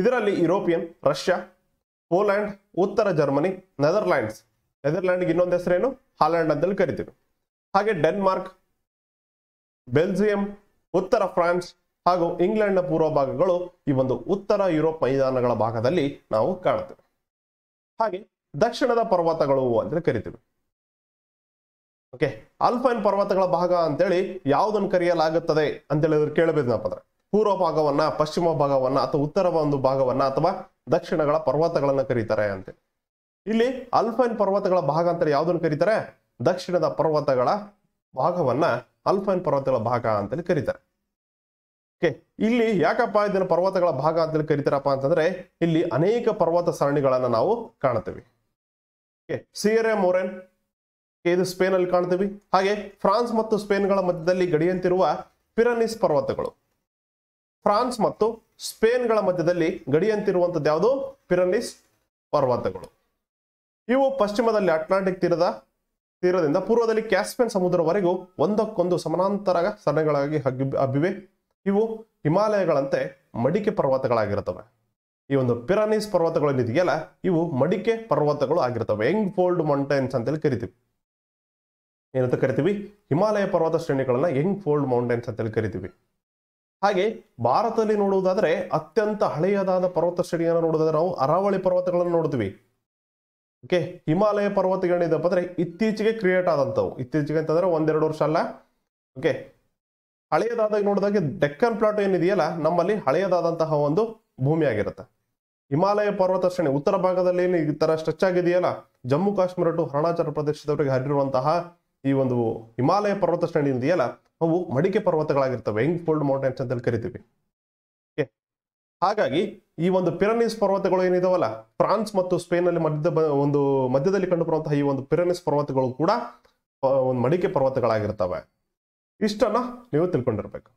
ಇದರಲ್ಲಿ ಯುರೋಪಿಯನ್ ರಷ್ಯಾ ಪೋಲ್ಯಾಂಡ್ ಉತ್ತರ ಜರ್ಮನಿ ನೆದರ್ಲ್ಯಾಂಡ್ಸ್ ನೆದರ್ಲ್ಯಾಂಡ್ಗೆ ಇನ್ನೊಂದು ಹೆಸರೇನು ಹಾಲೆಂಡ್ ಅಂತೇಳಿ ಕರಿತೀವಿ ಹಾಗೆ ಡೆನ್ಮಾರ್ಕ್ ಬೆಲ್ಜಿಯಂ ಉತ್ತರ ಫ್ರಾನ್ಸ್ ಹಾಗೂ ಇಂಗ್ಲೆಂಡ್ನ ಪೂರ್ವ ಭಾಗಗಳು ಈ ಒಂದು ಉತ್ತರ ಯುರೋಪ್ ಮೈದಾನಗಳ ಭಾಗದಲ್ಲಿ ನಾವು ಕಾಣ್ತೇವೆ ಹಾಗೆ ದಕ್ಷಿಣದ ಪರ್ವತಗಳು ಅಂತ ಕರಿತೀವಿ ಓಕೆ ಆಲ್ಫೈನ್ ಪರ್ವತಗಳ ಭಾಗ ಅಂತೇಳಿ ಯಾವುದನ್ನು ಕರೆಯಲಾಗುತ್ತದೆ ಅಂತೇಳಿ ಕೇಳಬೇಕಪ್ಪ ಅಂದ್ರೆ ಪೂರ್ವ ಭಾಗವನ್ನ ಪಶ್ಚಿಮ ಭಾಗವನ್ನ ಅಥವಾ ಉತ್ತರ ಒಂದು ಭಾಗವನ್ನ ಅಥವಾ ದಕ್ಷಿಣಗಳ ಪರ್ವತಗಳನ್ನ ಕರೀತಾರೆ ಅಂತೆ ಇಲ್ಲಿ ಅಲ್ಫೈನ್ ಪರ್ವತಗಳ ಭಾಗ ಅಂತ ಯಾವ್ದನ್ನು ಕರೀತಾರೆ ದಕ್ಷಿಣದ ಪರ್ವತಗಳ ಭಾಗವನ್ನ ಅಲ್ಫೈನ್ ಪರ್ವತಗಳ ಭಾಗ ಅಂತೇಳಿ ಕರೀತಾರೆ ಓಕೆ ಇಲ್ಲಿ ಯಾಕಪ್ಪ ಇದನ್ನ ಪರ್ವತಗಳ ಭಾಗ ಅಂತೇಳಿ ಕರೀತಾರಪ್ಪ ಅಂತಂದ್ರೆ ಇಲ್ಲಿ ಅನೇಕ ಪರ್ವತ ಸರಣಿಗಳನ್ನ ನಾವು ಕಾಣ್ತೀವಿ ಓಕೆ ಸಿಯರೆ ಮೊರೆನ್ ಇದು ಸ್ಪೇನ್ ಅಲ್ಲಿ ಕಾಣ್ತೀವಿ ಹಾಗೆ ಫ್ರಾನ್ಸ್ ಮತ್ತು ಸ್ಪೇನ್ಗಳ ಮಧ್ಯದಲ್ಲಿ ಗಡಿಯಂತಿರುವ ಪಿರನಿಸ್ ಪರ್ವತಗಳು ಫ್ರಾನ್ಸ್ ಮತ್ತು ಸ್ಪೇನ್ಗಳ ಮಧ್ಯದಲ್ಲಿ ಗಡಿಯಂತಿರುವಂಥದ್ದು ಯಾವುದು ಪಿರನಿಸ್ ಪರ್ವತಗಳು ಇವು ಪಶ್ಚಿಮದಲ್ಲಿ ಅಟ್ಲಾಂಟಿಕ್ ತೀರದ ತೀರದಿಂದ ಪೂರ್ವದಲ್ಲಿ ಕ್ಯಾಸ್ಪಿಯನ್ ಸಮುದ್ರವರೆಗೂ ಒಂದಕ್ಕೊಂದು ಸಮಾನಾಂತರ ಹಗ್ಗಿ ಹಬ್ಬಿವೆ ಇವು ಹಿಮಾಲಯಗಳಂತೆ ಮಡಿಕೆ ಪರ್ವತಗಳಾಗಿರ್ತವೆ ಈ ಒಂದು ಪಿರಾನೀಸ್ ಏನಿದೆಯಲ್ಲ ಇವು ಮಡಿಕೆ ಪರ್ವತಗಳು ಆಗಿರ್ತವೆ ಯಂಗ್ ಫೋಲ್ಡ್ ಮೌಂಟೈನ್ಸ್ ಅಂತೇಳಿ ಕರಿತೀವಿ ಏನಂತ ಕರಿತೀವಿ ಹಿಮಾಲಯ ಪರ್ವತ ಶ್ರೇಣಿಗಳನ್ನ ಯಂಗ್ ಫೋಲ್ಡ್ ಮೌಂಟೈನ್ಸ್ ಅಂತೇಳಿ ಕರಿತೀವಿ ಹಾಗೆ ಭಾರತದಲ್ಲಿ ನೋಡುವುದಾದ್ರೆ ಅತ್ಯಂತ ಹಳೆಯದಾದ ಪರ್ವತ ಶ್ರೇಣಿಯನ್ನು ನೋಡುವುದಾದ್ರೆ ನಾವು ಅರಾವಳಿ ಪರ್ವತಗಳನ್ನು ನೋಡ್ತೀವಿ ಓಕೆ ಹಿಮಾಲಯ ಪರ್ವತಗಳೇನಪ್ಪ ಅಂದ್ರೆ ಇತ್ತೀಚೆಗೆ ಕ್ರಿಯೇಟ್ ಆದಂಥವು ಇತ್ತೀಚೆಗೆ ಅಂತಂದ್ರೆ ಒಂದೆರಡು ವರ್ಷ ಅಲ್ಲ ಓಕೆ ಹಳೆಯದಾದಾಗ ನೋಡಿದಾಗ ಡೆಕ್ಕನ್ ಪ್ಲಾಟ್ ಏನಿದೆಯಲ್ಲ ನಮ್ಮಲ್ಲಿ ಹಳೆಯದಾದಂತಹ ಒಂದು ಭೂಮಿ ಆಗಿರುತ್ತೆ ಹಿಮಾಲಯ ಪರ್ವತ ಶ್ರೇಣಿ ಉತ್ತರ ಭಾಗದಲ್ಲಿ ಏನು ಈ ತರ ಸ್ಟ್ರೆಚ್ ಆಗಿದೆಯಲ್ಲ ಜಮ್ಮು ಕಾಶ್ಮೀರ ಟು ಅರುಣಾಚಲ ಪ್ರದೇಶದವರಿಗೆ ಹರಿರುವಂತಹ ಈ ಒಂದು ಹಿಮಾಲಯ ಪರ್ವತ ಶ್ರೇಣಿ ಏನಿದೆಯಲ್ಲ ಅವು ಮಡಿಕೆ ಪರ್ವತಗಳಾಗಿರ್ತವೆ ಹೆಂಗ್ ಫೋಲ್ಡ್ ಮೌಂಟೈನ್ಸ್ ಹೇಳಿ ಕರಿತೀವಿ ಹಾಗಾಗಿ ಈ ಒಂದು ಪಿರನಿಸ್ ಪರ್ವತಗಳು ಏನಿದಾವಲ್ಲ ಫ್ರಾನ್ಸ್ ಮತ್ತು ಸ್ಪೇನ್ ಅಲ್ಲಿ ಮಧ್ಯದ ಒಂದು ಮಧ್ಯದಲ್ಲಿ ಕಂಡುಬರುವಂತಹ ಈ ಒಂದು ಪಿರನಿಸ್ ಪರ್ವತಗಳು ಕೂಡ ಒಂದು ಮಡಿಕೆ ಪರ್ವತಗಳಾಗಿರ್ತವೆ ಇಷ್ಟನ್ನ ನೀವು ತಿಳ್ಕೊಂಡಿರ್ಬೇಕು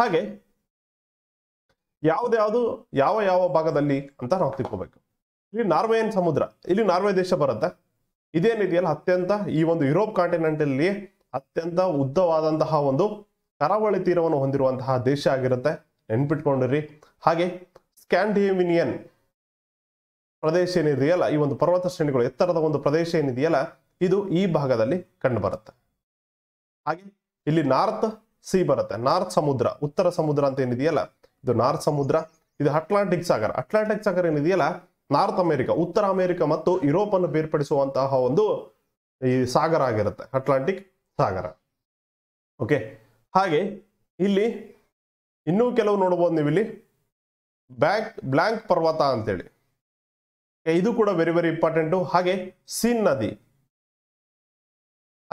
ಹಾಗೆ ಯಾವ್ದ್ಯಾವ್ದು ಯಾವ ಯಾವ ಭಾಗದಲ್ಲಿ ಅಂತ ನಾವು ತಿಳ್ಕೋಬೇಕು ಇಲ್ಲಿ ನಾರ್ವೆಯನ್ ಸಮುದ್ರ ಇಲ್ಲಿ ನಾರ್ವೆ ದೇಶ ಬರುತ್ತೆ ಇದೇನಿದೆಯಲ್ಲ ಅತ್ಯಂತ ಈ ಒಂದು ಯುರೋಪ್ ಕಾಂಟಿನೆಂಟ್ ಅಲ್ಲಿ ಅತ್ಯಂತ ಉದ್ದವಾದಂತಹ ಒಂದು ಕರಾವಳಿ ತೀರವನ್ನು ಹೊಂದಿರುವಂತಹ ದೇಶ ಆಗಿರುತ್ತೆ ನೆನ್ಪಿಟ್ಕೊಂಡಿರಿ ಹಾಗೆ ಸ್ಕ್ಯಾಂಡಿಮಿನಿಯನ್ ಪ್ರದೇಶ ಏನಿದೆಯಲ್ಲ ಈ ಒಂದು ಪರ್ವತ ಶ್ರೇಣಿಗಳು ಎತ್ತರದ ಒಂದು ಪ್ರದೇಶ ಏನಿದೆಯಲ್ಲ ಇದು ಈ ಭಾಗದಲ್ಲಿ ಕಂಡುಬರುತ್ತೆ ಹಾಗೆ ಇಲ್ಲಿ ನಾರ್ತ್ ಸಿ ಬರುತ್ತೆ ನಾರ್ತ್ ಸಮುದ್ರ ಉತ್ತರ ಸಮುದ್ರ ಅಂತ ಏನಿದೆಯಲ್ಲ ಇದು ನಾರ್ತ್ ಸಮುದ್ರ ಇದು ಅಟ್ಲಾಂಟಿಕ್ ಸಾಗರ ಅಟ್ಲಾಂಟಿಕ್ ಸಾಗರ ಏನಿದೆಯಲ್ಲ ನಾರ್ತ್ ಅಮೇರಿಕ ಉತ್ತರ ಅಮೆರಿಕ ಮತ್ತು ಯುರೋಪ್ ಅನ್ನು ಬೇರ್ಪಡಿಸುವಂತಹ ಒಂದು ಈ ಸಾಗರ ಆಗಿರುತ್ತೆ ಅಟ್ಲಾಂಟಿಕ್ ಸಾಗರ ಓಕೆ ಹಾಗೆ ಇಲ್ಲಿ ಇನ್ನೂ ಕೆಲವು ನೋಡಬಹುದು ನೀವು ಇಲ್ಲಿ ಬ್ಯಾಂಕ್ ಬ್ಲ್ಯಾಂಕ್ ಪರ್ವತ ಅಂತೇಳಿ ಇದು ಕೂಡ ವೆರಿ ವೆರಿ ಇಂಪಾರ್ಟೆಂಟು ಹಾಗೆ ಸಿನ್ ನದಿ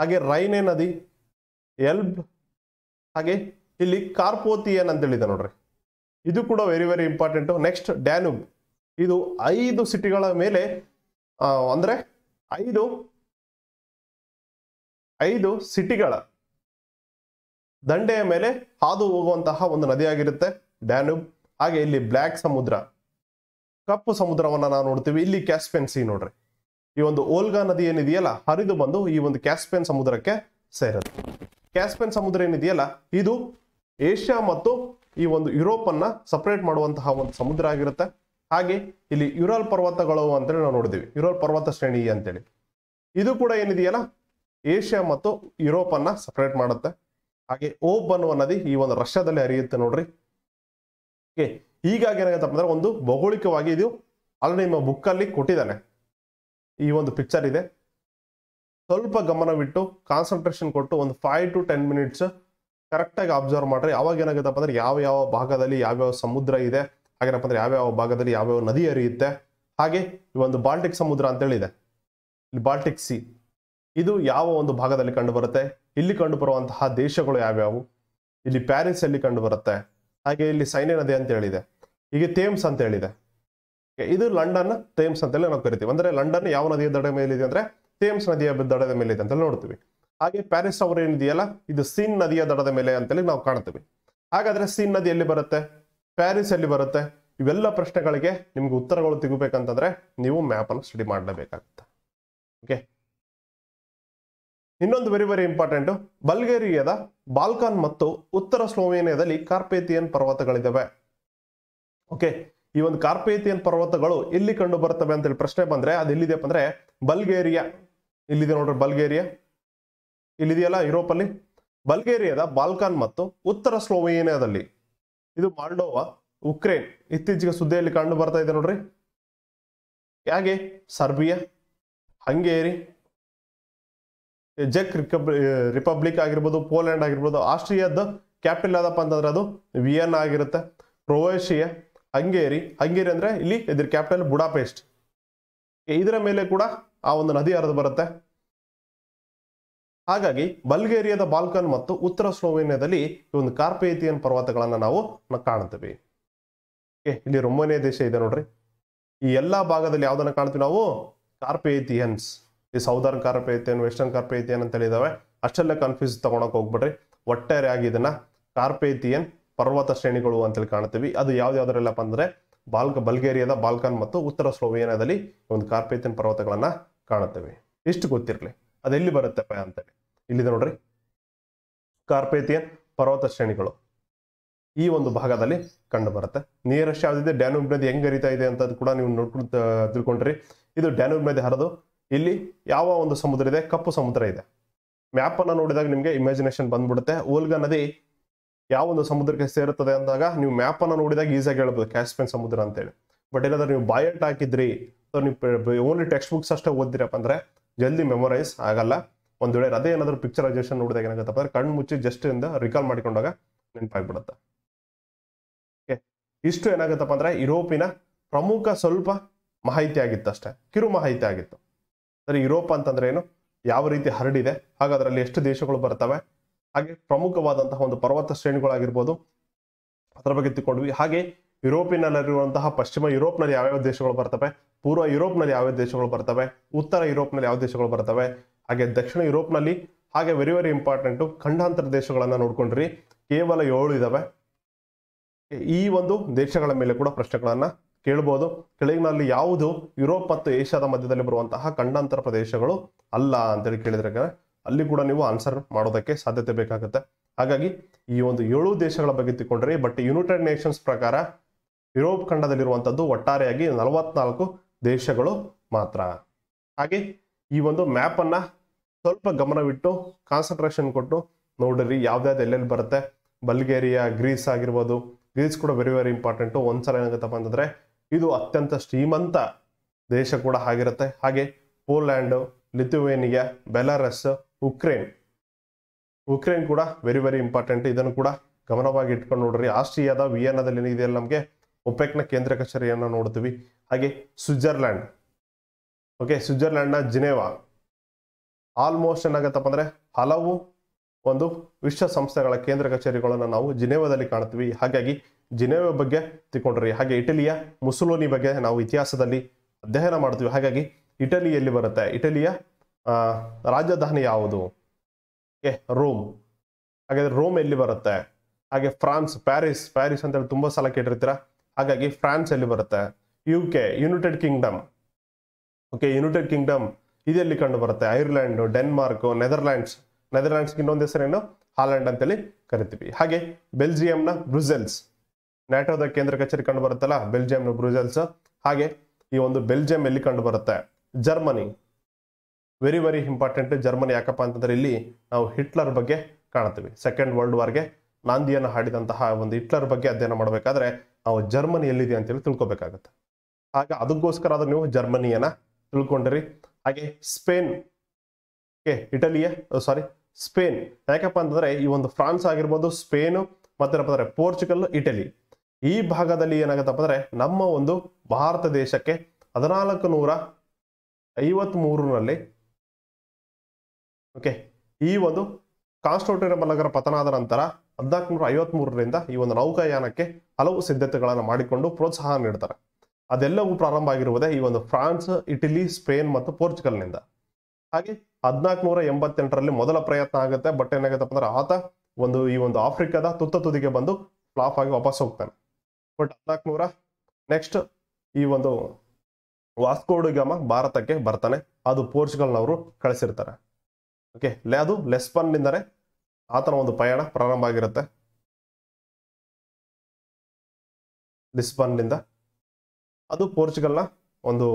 ಹಾಗೆ ರೈನೆ ನದಿ ಎಲ್ಬ್ ಹಾಗೆ ಇಲ್ಲಿ ಕಾರ್ಪೋತಿಯನ್ ಅಂತೇಳಿದೆ ನೋಡ್ರಿ ಇದು ಕೂಡ very very important next Danube ಇದು ಐದು ಸಿಟಿಗಳ ಮೇಲೆ ಅಂದರೆ ಐದು ಐದು ಸಿಟಿಗಳ ದಂಡೆಯ ಮೇಲೆ ಹಾದು ಹೋಗುವಂತಹ ಒಂದು ನದಿಯಾಗಿರುತ್ತೆ ಡ್ಯಾನುಬ್ ಹಾಗೆ ಇಲ್ಲಿ ಬ್ಲ್ಯಾಕ್ ಸಮುದ್ರ ಕಪ್ಪು ಸಮುದ್ರವನ್ನು ನಾವು ನೋಡ್ತೀವಿ ಇಲ್ಲಿ ಕ್ಯಾಸ್ಪೆನ್ ಸಿ ನೋಡ್ರಿ ಈ ಒಂದು ಓಲ್ಗಾ ನದಿ ಏನಿದೆಯಲ್ಲ ಹರಿದು ಬಂದು ಈ ಒಂದು ಕ್ಯಾಸ್ಪೆನ್ ಸಮುದ್ರಕ್ಕೆ ಸೇರುತ್ತೆ ಕ್ಯಾಸ್ಪೆನ್ ಸಮುದ್ರ ಏನಿದೆಯಲ್ಲ ಇದು ಏಷ್ಯಾ ಮತ್ತು ಈ ಒಂದು ಯುರೋಪ್ ಅನ್ನ ಸಪರೇಟ್ ಮಾಡುವಂತಹ ಒಂದು ಸಮುದ್ರ ಆಗಿರುತ್ತೆ ಹಾಗೆ ಇಲ್ಲಿ ಯುರಲ್ ಪರ್ವತಗಳು ಅಂತೇಳಿ ನಾವು ನೋಡ್ತೀವಿ ಯುರಾಲ್ ಪರ್ವತ ಶ್ರೇಣಿ ಅಂತೇಳಿ ಇದು ಕೂಡ ಏನಿದೆಯಲ್ಲ ಏಷ್ಯಾ ಮತ್ತು ಯುರೋಪ್ ಅನ್ನ ಸಪ್ರೇಟ್ ಮಾಡುತ್ತೆ ಹಾಗೆ ಓಬ್ ಅನ್ನುವ ನದಿ ಈ ಒಂದು ರಷ್ಯಾದಲ್ಲಿ ಹರಿಯುತ್ತೆ ನೋಡ್ರಿ ಓಕೆ ಹೀಗಾಗಿ ಏನಾಗುತ್ತಪ್ಪ ಅಂದ್ರೆ ಒಂದು ಭೌಗೋಳಿಕವಾಗಿ ಇದು ಅಲ್ಲಿ ನಿಮ್ಮ ಬುಕ್ಕಲ್ಲಿ ಕೊಟ್ಟಿದ್ದಾನೆ ಈ ಒಂದು ಪಿಕ್ಚರ್ ಇದೆ ಸ್ವಲ್ಪ ಗಮನವಿಟ್ಟು ಕಾನ್ಸಂಟ್ರೇಷನ್ ಕೊಟ್ಟು ಒಂದು ಫೈವ್ ಟು ಟೆನ್ ಮಿನಿಟ್ಸ್ ಕರೆಕ್ಟಾಗಿ ಅಬ್ಸರ್ವ್ ಮಾಡ್ರಿ ಅವಾಗ ಏನಾಗುತ್ತಪ್ಪ ಅಂದ್ರೆ ಯಾವ ಯಾವ ಭಾಗದಲ್ಲಿ ಯಾವ್ಯಾವ ಸಮುದ್ರ ಇದೆ ಹಾಗೇನಪ್ಪ ಅಂದ್ರೆ ಯಾವ್ಯಾವ ಭಾಗದಲ್ಲಿ ಯಾವ್ಯಾವ ನದಿ ಹರಿಯುತ್ತೆ ಹಾಗೆ ಈ ಒಂದು ಬಾಲ್ಟಿಕ್ ಸಮುದ್ರ ಅಂತೇಳಿದೆ ಬಾಲ್ಟಿಕ್ ಸಿ ಇದು ಯಾವ ಒಂದು ಭಾಗದಲ್ಲಿ ಕಂಡುಬರುತ್ತೆ ಇಲ್ಲಿ ಕಂಡುಬರುವಂತಹ ದೇಶಗಳು ಯಾವ್ಯಾವು ಇಲ್ಲಿ ಪ್ಯಾರಿಸ್ ಎಲ್ಲಿ ಕಂಡುಬರುತ್ತೆ ಹಾಗೆ ಇಲ್ಲಿ ಸೈನ್ಯ ನದಿ ಅಂತ ಹೇಳಿದೆ ಹೀಗೆ ಥೇಮ್ಸ್ ಅಂತ ಹೇಳಿದೆ ಇದು ಲಂಡನ್ ಥೇಮ್ಸ್ ಅಂತೇಳಿ ನಾವು ಕರಿತೀವಿ ಅಂದ್ರೆ ಲಂಡನ್ ಯಾವ ನದಿಯ ದಡ ಇದೆ ಅಂದ್ರೆ ಥೇಮ್ಸ್ ನದಿಯ ದಡದ ಮೇಲೆ ಇದೆ ಅಂತ ನೋಡ್ತೀವಿ ಹಾಗೆ ಪ್ಯಾರಿಸ್ ಅವರ ಏನಿದೆಯಲ್ಲ ಇದು ಸೀನ್ ನದಿಯ ದಡದ ಮೇಲೆ ಅಂತೇಳಿ ನಾವು ಕಾಣ್ತೀವಿ ಹಾಗಾದ್ರೆ ಸೀನ್ ನದಿ ಎಲ್ಲಿ ಬರುತ್ತೆ ಪ್ಯಾರಿಸ್ ಎಲ್ಲಿ ಬರುತ್ತೆ ಇವೆಲ್ಲ ಪ್ರಶ್ನೆಗಳಿಗೆ ನಿಮ್ಗೆ ಉತ್ತರಗಳು ತೆಗಬೇಕಂತಂದ್ರೆ ನೀವು ಮ್ಯಾಪ್ ಅನ್ನು ಸ್ಟಡಿ ಮಾಡಲೇಬೇಕಾಗುತ್ತೆ ಓಕೆ ಇನ್ನೊಂದು ವೆರಿ ವೆರಿ ಇಂಪಾರ್ಟೆಂಟ್ ಬಲ್ಗೇರಿಯಾದ ಬಾಲ್ಕಾನ್ ಮತ್ತು ಉತ್ತರ ಸ್ಲೋವೇನಿಯಾದಲ್ಲಿ ಕಾರ್ಪೇತಿಯನ್ ಪರ್ವತಗಳಿದ್ದಾವೆ ಓಕೆ ಈ ಒಂದು ಕಾರ್ಪೇತಿಯನ್ ಪರ್ವತಗಳು ಎಲ್ಲಿ ಕಂಡು ಬರ್ತವೆ ಅಂತೇಳಿ ಪ್ರಶ್ನೆ ಬಂದ್ರೆ ಅದು ಎಲ್ಲಿದೆಯಪ್ಪ ಅಂದ್ರೆ ಬಲ್ಗೇರಿಯಾ ಇಲ್ಲಿದೆ ನೋಡ್ರಿ ಬಲ್ಗೇರಿಯಾ ಇಲ್ಲಿದೆಯಲ್ಲ ಯುರೋಪಲ್ಲಿ ಬಲ್ಗೇರಿಯಾದ ಬಾಲ್ಕಾನ್ ಮತ್ತು ಉತ್ತರ ಸ್ಲೋವೇನಿಯಾದಲ್ಲಿ ಇದು ಮಾಲ್ಡೋವಾ ಉಕ್ರೇನ್ ಇತ್ತೀಚೆಗೆ ಸುದ್ದಿಯಲ್ಲಿ ಕಂಡು ಬರ್ತಾ ಇದೆ ನೋಡ್ರಿ ಹಾಗೆ ಸರ್ಬಿಯಾ ಹಂಗೇರಿ ಜೆಕ್ ರಿಪಬ್ಲಿಕ್ ಆಗಿರ್ಬೋದು ಪೋಲೆಂಡ್ ಆಗಿರ್ಬೋದು ಆಸ್ಟ್ರಿಯಾದ ಕ್ಯಾಪಿಟಲ್ ಯಾವುದಪ್ಪ ಅಂತಂದ್ರೆ ಅದು ವಿಯನ್ ಆಗಿರುತ್ತೆ ಕ್ರೊವೇಷಿಯಾ ಹಂಗೇರಿ ಹಂಗೇರಿ ಅಂದ್ರೆ ಇಲ್ಲಿ ಇದ್ರ ಕ್ಯಾಪಿಟಲ್ ಬುಡಾಪೇಸ್ಟ್ ಇದರ ಮೇಲೆ ಕೂಡ ಆ ಒಂದು ನದಿ ಹರಿದು ಬರುತ್ತೆ ಹಾಗಾಗಿ ಬಲ್ಗೇರಿಯಾದ ಬಾಲ್ಕನ್ ಮತ್ತು ಉತ್ತರ ಸ್ಲೋವೇನಿಯಾದಲ್ಲಿ ಈ ಒಂದು ಕಾರ್ಪೇತಿಯನ್ ಪರ್ವತಗಳನ್ನು ನಾವು ಕಾಣುತ್ತೇವೆ ಇಲ್ಲಿ ರೊಮೋನಿಯಾ ದೇಶ ಇದೆ ನೋಡ್ರಿ ಈ ಎಲ್ಲಾ ಭಾಗದಲ್ಲಿ ಯಾವ್ದನ್ನ ಕಾಣ್ತೀವಿ ನಾವು ಕಾರ್ಪೇತಿಯನ್ಸ್ ಈ ಸೌದರ್ನ್ ಕಾರ್ಪೇಥಿಯನ್ ವೆಸ್ಟರ್ನ್ ಕಾರ್ಪೇಥಿಯನ್ ಅಂತ ಹೇಳಿದಾವೆ ಅಷ್ಟೆಲ್ಲ ಕನ್ಫ್ಯೂಸ್ ತಗೊಳಕ್ ಹೋಗ್ಬಿಡ್ರಿ ಆಗಿ ಇದನ್ನ ಕಾರ್ಪೇತಿಯನ್ ಪರ್ವತ ಶ್ರೇಣಿಗಳು ಅಂತೇಳಿ ಕಾಣ್ತೀವಿ ಅದು ಯಾವ್ದಾವ್ದ್ರಲ್ಲಪ್ಪ ಅಂದ್ರೆ ಬಾಲ್ಕ ಬಲ್ಗೇರಿಯಾದ ಬಾಲ್ಕನ್ ಮತ್ತು ಉತ್ತರ ಸ್ಲೋವೇನಿಯಾದಲ್ಲಿ ಒಂದು ಕಾರ್ಪೇತಿಯನ್ ಪರ್ವತಗಳನ್ನ ಕಾಣುತ್ತೇವೆ ಇಷ್ಟು ಗೊತ್ತಿರಲಿ ಅದೆಲ್ಲಿ ಬರುತ್ತಪ್ಪ ಅಂತೇಳಿ ಇಲ್ಲಿದೆ ನೋಡ್ರಿ ಕಾರ್ಪೇತಿಯನ್ ಪರ್ವತ ಶ್ರೇಣಿಗಳು ಈ ಒಂದು ಭಾಗದಲ್ಲಿ ಕಂಡು ಬರುತ್ತೆ ನಿಯರೆಸ್ಟ್ ಯಾವ್ದಿದೆ ಡ್ಯಾನೂಬ್ ನದಿ ಹೆಂಗ್ ಹರಿತಾ ಇದೆ ಅಂತ ಕೂಡ ನೀವು ನೋಡ್ಕೊಂಡು ತಿಳ್ಕೊಂಡ್ರಿ ಇದು ಡ್ಯಾನೂಬ್ ನದಿ ಹರಿದು ಇಲ್ಲಿ ಯಾವ ಒಂದು ಸಮುದ್ರ ಇದೆ ಕಪ್ಪು ಸಮುದ್ರ ಇದೆ ಮ್ಯಾಪನ್ನು ನೋಡಿದಾಗ ನಿಮಗೆ ಇಮ್ಯಾಜಿನೇಷನ್ ಬಂದ್ಬಿಡುತ್ತೆ ಓಲ್ಗಾ ನದಿ ಯಾವ ಒಂದು ಸಮುದ್ರಕ್ಕೆ ಸೇರುತ್ತದೆ ಅಂದಾಗ ನೀವು ಮ್ಯಾಪನ್ನು ನೋಡಿದಾಗ ಈಸಿಯಾಗಿ ಹೇಳ್ಬೋದು ಕ್ಯಾಸ್ಪಿಯನ್ ಸಮುದ್ರ ಅಂತೇಳಿ ಬಟ್ ಏನಾದ್ರೂ ನೀವು ಬಾಯಟ್ ಹಾಕಿದ್ರಿ ಅಥವಾ ನೀವು ಓನ್ಲಿ ಟೆಕ್ಸ್ಟ್ ಬುಕ್ಸ್ ಅಷ್ಟೇ ಓದಿರಪ್ಪ ಅಂದ್ರೆ ಜಲ್ದಿ ಮೆಮೊರೈಸ್ ಆಗಲ್ಲ ಒಂದು ವೇಳೆ ಅದೇ ಏನಾದರೂ ಪಿಕ್ಚರೈಸೇಷನ್ ನೋಡಿದಾಗ ಏನಾಗುತ್ತಪ್ಪ ಅಂದ್ರೆ ಕಣ್ಣು ಮುಚ್ಚಿ ಜಸ್ಟ್ ಇಂದ ರಿಕಾಲ್ ಮಾಡಿಕೊಂಡಾಗ ನೆನಪಾಗ್ಬಿಡುತ್ತೆ ಓಕೆ ಇಷ್ಟು ಏನಾಗುತ್ತಪ್ಪ ಅಂದ್ರೆ ಯುರೋಪಿನ ಪ್ರಮುಖ ಸ್ವಲ್ಪ ಮಾಹಿತಿ ಆಗಿತ್ತು ಅಷ್ಟೇ ಕಿರು ಮಾಹಿತಿ ಆಗಿತ್ತು ಅಂದರೆ ಯುರೋಪ್ ಅಂತಂದ್ರೆ ಏನು ಯಾವ ರೀತಿ ಹರಡಿದೆ ಹಾಗೆ ಅದರಲ್ಲಿ ಎಷ್ಟು ದೇಶಗಳು ಬರ್ತವೆ ಹಾಗೆ ಪ್ರಮುಖವಾದಂತಹ ಒಂದು ಪರ್ವತ ಶ್ರೇಣಿಗಳಾಗಿರ್ಬೋದು ಅದರ ಬಗ್ಗೆ ತಿಳ್ಕೊಂಡ್ವಿ ಹಾಗೆ ಯುರೋಪಿನಲ್ಲಿರುವಂತಹ ಪಶ್ಚಿಮ ಯುರೋಪ್ನಲ್ಲಿ ಯಾವ್ಯಾವ ದೇಶಗಳು ಬರ್ತವೆ ಪೂರ್ವ ಯುರೋಪ್ನಲ್ಲಿ ಯಾವ್ಯಾವ ದೇಶಗಳು ಬರ್ತವೆ ಉತ್ತರ ಯುರೋಪ್ನಲ್ಲಿ ಯಾವ ದೇಶಗಳು ಬರ್ತವೆ ಹಾಗೆ ದಕ್ಷಿಣ ಯುರೋಪ್ನಲ್ಲಿ ಹಾಗೆ ವೆರಿ ವೆರಿ ಇಂಪಾರ್ಟೆಂಟು ಖಂಡಾಂತರ ದೇಶಗಳನ್ನು ನೋಡ್ಕೊಂಡ್ರಿ ಕೇವಲ ಏಳು ಇದ್ದಾವೆ ಈ ಒಂದು ದೇಶಗಳ ಮೇಲೆ ಕೂಡ ಪ್ರಶ್ನೆಗಳನ್ನು ಕೇಳ್ಬೋದು ಕೆಳಗಿನಲ್ಲಿ ಯಾವುದು ಯುರೋಪ್ ಮತ್ತು ಏಷ್ಯಾದ ಮಧ್ಯದಲ್ಲಿ ಬರುವಂತಹ ಖಂಡಾಂತರ ಪ್ರದೇಶಗಳು ಅಲ್ಲ ಅಂತೇಳಿ ಕೇಳಿದ್ರೆ ಅಲ್ಲಿ ಕೂಡ ನೀವು ಆನ್ಸರ್ ಮಾಡೋದಕ್ಕೆ ಸಾಧ್ಯತೆ ಬೇಕಾಗುತ್ತೆ ಹಾಗಾಗಿ ಈ ಒಂದು ಏಳು ದೇಶಗಳ ಬಗ್ಗೆ ತಿಳ್ಕೊಂಡ್ರಿ ಬಟ್ ಯುನೈಟೆಡ್ ನೇಷನ್ಸ್ ಪ್ರಕಾರ ಯುರೋಪ್ ಖಂಡದಲ್ಲಿರುವಂಥದ್ದು ಒಟ್ಟಾರೆಯಾಗಿ ನಲವತ್ನಾಲ್ಕು ದೇಶಗಳು ಮಾತ್ರ ಹಾಗೆ ಈ ಒಂದು ಮ್ಯಾಪನ್ನು ಸ್ವಲ್ಪ ಗಮನವಿಟ್ಟು ಕಾನ್ಸಂಟ್ರೇಷನ್ ಕೊಟ್ಟು ನೋಡ್ರಿ ಯಾವ್ದ್ಯಾವ್ದು ಎಲ್ಲೆಲ್ಲಿ ಬರುತ್ತೆ ಬಲ್ಗೇರಿಯಾ ಗ್ರೀಸ್ ಆಗಿರ್ಬೋದು ಗ್ರೀಸ್ ಕೂಡ ವೆರಿ ವೆರಿ ಇಂಪಾರ್ಟೆಂಟು ಒಂದ್ಸಲ ಏನಾಗುತ್ತಪ್ಪ ಅಂತಂದರೆ ಇದು ಅತ್ಯಂತ ಶ್ರೀಮಂತ ದೇಶ ಕೂಡ ಆಗಿರುತ್ತೆ ಹಾಗೆ Poland Lithuania Belarus Ukraine Ukraine ಕೂಡ ವೆರಿ ವೆರಿ ಇಂಪಾರ್ಟೆಂಟ್ ಇದನ್ನು ಕೂಡ ಗಮನವಾಗಿ ಇಟ್ಕೊಂಡು ನೋಡ್ರಿ ಆಸ್ಟ್ರಿಯಾದ ಏನಿದೆ ಅಲ್ಲಿ ನಮಗೆ ಒಪೆಕ್ನ ಕೇಂದ್ರ ಕಚೇರಿಯನ್ನು ನೋಡ್ತೀವಿ ಹಾಗೆ ಸ್ವಿಟ್ಜರ್ಲ್ಯಾಂಡ್ ಓಕೆ ಸ್ವಿಟ್ಜರ್ಲ್ಯಾಂಡ್ನ ಜಿನೇವಾ ಆಲ್ಮೋಸ್ಟ್ ಏನಾಗತ್ತಪ್ಪ ಅಂದರೆ ಹಲವು ಒಂದು ವಿಶ್ವಸಂಸ್ಥೆಗಳ ಕೇಂದ್ರ ಕಚೇರಿಗಳನ್ನು ನಾವು ಜಿನೇವಾದಲ್ಲಿ ಕಾಣ್ತೀವಿ ಹಾಗಾಗಿ ಜಿನೇವ ಬಗ್ಗೆ ತಿಳ್ಕೊಂಡ್ರಿ ಹಾಗೆ ಇಟಲಿಯ ಮುಸುಲೋನಿ ಬಗ್ಗೆ ನಾವು ಇತಿಹಾಸದಲ್ಲಿ ಅಧ್ಯಯನ ಮಾಡ್ತೀವಿ ಹಾಗಾಗಿ ಇಟಲಿಯಲ್ಲಿ ಬರುತ್ತೆ ಇಟಲಿಯ ರಾಜಧಾನಿ ಯಾವುದು ಏ ರೋಮ್ ಹಾಗಾದ್ರೆ ರೋಮ್ ಎಲ್ಲಿ ಬರುತ್ತೆ ಹಾಗೆ ಫ್ರಾನ್ಸ್ ಪ್ಯಾರಿಸ್ ಪ್ಯಾರಿಸ್ ಅಂತೇಳಿ ತುಂಬಾ ಸಲ ಕೇಳಿರ್ತೀರ ಹಾಗಾಗಿ ಫ್ರಾನ್ಸ್ ಎಲ್ಲಿ ಬರುತ್ತೆ U K United Kingdom okay United Kingdom ಇದೆಲ್ಲಿ ಕಂಡು ಬರುತ್ತೆ ಐರ್ಲೆಂಡ್ ಡೆನ್ಮಾರ್ಕ್ ನೆದರ್ಲ್ಯಾಂಡ್ಸ್ ನೆದರ್ಲ್ಯಾಂಡ್ಸ್ಗೆ ಇನ್ನೊಂದು ಹೆಸರೇನು ಹಾಲೆಂಡ್ ಅಂತೇಳಿ ಕರಿತೀವಿ ಹಾಗೆ ಬೆಲ್ಜಿಯಂನ ಬ್ರುಸೆಲ್ಸ್ ನ್ಯಾಟೋದ ಕೇಂದ್ರ ಕಚೇರಿ ಕಂಡು ಬರುತ್ತಲ್ಲ ಬೆಲ್ಜಿಯಂನ ಬ್ರುಸೆಲ್ಸ್ ಹಾಗೆ ಈ ಒಂದು ಬೆಲ್ಜಿಯಂ ಎಲ್ಲಿ ಕಂಡು ಬರುತ್ತೆ Germany very very important Germany ಯಾಕಪ್ಪ ಅಂತಂದ್ರೆ ಇಲ್ಲಿ ನಾವು ಹಿಟ್ಲರ್ ಬಗ್ಗೆ ಕಾಣ್ತೀವಿ ಸೆಕೆಂಡ್ ವರ್ಲ್ಡ್ ವಾರ್ಗೆ ನಾಂದಿಯನ್ನು ಹಾಡಿದಂತಹ ಒಂದು ಹಿಟ್ಲರ್ ಬಗ್ಗೆ ಅಧ್ಯಯನ ಮಾಡಬೇಕಾದ್ರೆ ನಾವು ಜರ್ಮನಿ ಎಲ್ಲಿದೆ ಅಂತೇಳಿ ತಿಳ್ಕೊಬೇಕಾಗತ್ತೆ ಹಾಗೆ ಅದಕ್ಕೋಸ್ಕರ ಆದ್ರೆ ನೀವು ಜರ್ಮನಿಯನ್ನ ತಿಳ್ಕೊಂಡಿರಿ ಹಾಗೆ ಸ್ಪೇನ್ ಇಟಲಿಯ ಸಾರಿ ಸ್ಪೇನ್ ಯಾಕಪ್ಪ ಅಂತಂದ್ರೆ ಈ ಒಂದು ಫ್ರಾನ್ಸ್ ಆಗಿರ್ಬೋದು ಸ್ಪೇನು ಏನಪ್ಪ ಅಂದ್ರೆ ಪೋರ್ಚುಗಲ್ ಇಟಲಿ ಈ ಭಾಗದಲ್ಲಿ ಏನಾಗತ್ತಪ್ಪ ಅಂದ್ರೆ ನಮ್ಮ ಒಂದು ಭಾರತ ದೇಶಕ್ಕೆ ಹದಿನಾಲ್ಕು ನೂರ ಐವತ್ ಓಕೆ ಈ ಒಂದು ಕಾನ್ಸ್ಟೋಟಿನಬಲಗರ ಪತನ ಆದ ನಂತರ ಹದಿನಾಲ್ಕು ನೂರ ಮೂರರಿಂದ ಈ ಒಂದು ನೌಕಾಯಾನಕ್ಕೆ ಹಲವು ಸಿದ್ಧತೆಗಳನ್ನು ಮಾಡಿಕೊಂಡು ಪ್ರೋತ್ಸಾಹ ನೀಡ್ತಾರೆ ಅದೆಲ್ಲವೂ ಪ್ರಾರಂಭ ಆಗಿರುವುದೇ ಈ ಒಂದು ಫ್ರಾನ್ಸ್ ಇಟಲಿ ಸ್ಪೇನ್ ಮತ್ತು ಪೋರ್ಚುಗಲ್ನಿಂದ ಹಾಗೆ ಹದಿನಾಲ್ಕುನೂರ ಎಂಬತ್ತೆಂಟರಲ್ಲಿ ಮೊದಲ ಪ್ರಯತ್ನ ಆಗುತ್ತೆ ಬಟ್ ಏನಾಗುತ್ತಪ್ಪ ಅಂದ್ರೆ ಆತ ಒಂದು ಈ ಒಂದು ಆಫ್ರಿಕಾದ ತುತ್ತ ತುದಿಗೆ ಬಂದು ಫ್ಲಾಫ್ ಆಗಿ ವಾಪಸ್ ಹೋಗ್ತಾನೆ ಬಟ್ ಹದಿನಾಲ್ಕುನೂರ ನೆಕ್ಸ್ಟ್ ಈ ಒಂದು ವಾಸ್ಕೋಡುಗಮ ಭಾರತಕ್ಕೆ ಬರ್ತಾನೆ ಅದು ಪೋರ್ಚುಗಲ್ನವರು ಕಳಿಸಿರ್ತಾರೆ ಓಕೆ ಲೇ ಅದು ಲೆಸ್ಪನ್ನಿಂದಲೇ ಆತನ ಒಂದು ಪಯಣ ಪ್ರಾರಂಭ ಆಗಿರುತ್ತೆ ಲಿಸ್ಬನ್ನಿಂದ ಅದು ಪೋರ್ಚುಗಲ್ನ ಒಂದು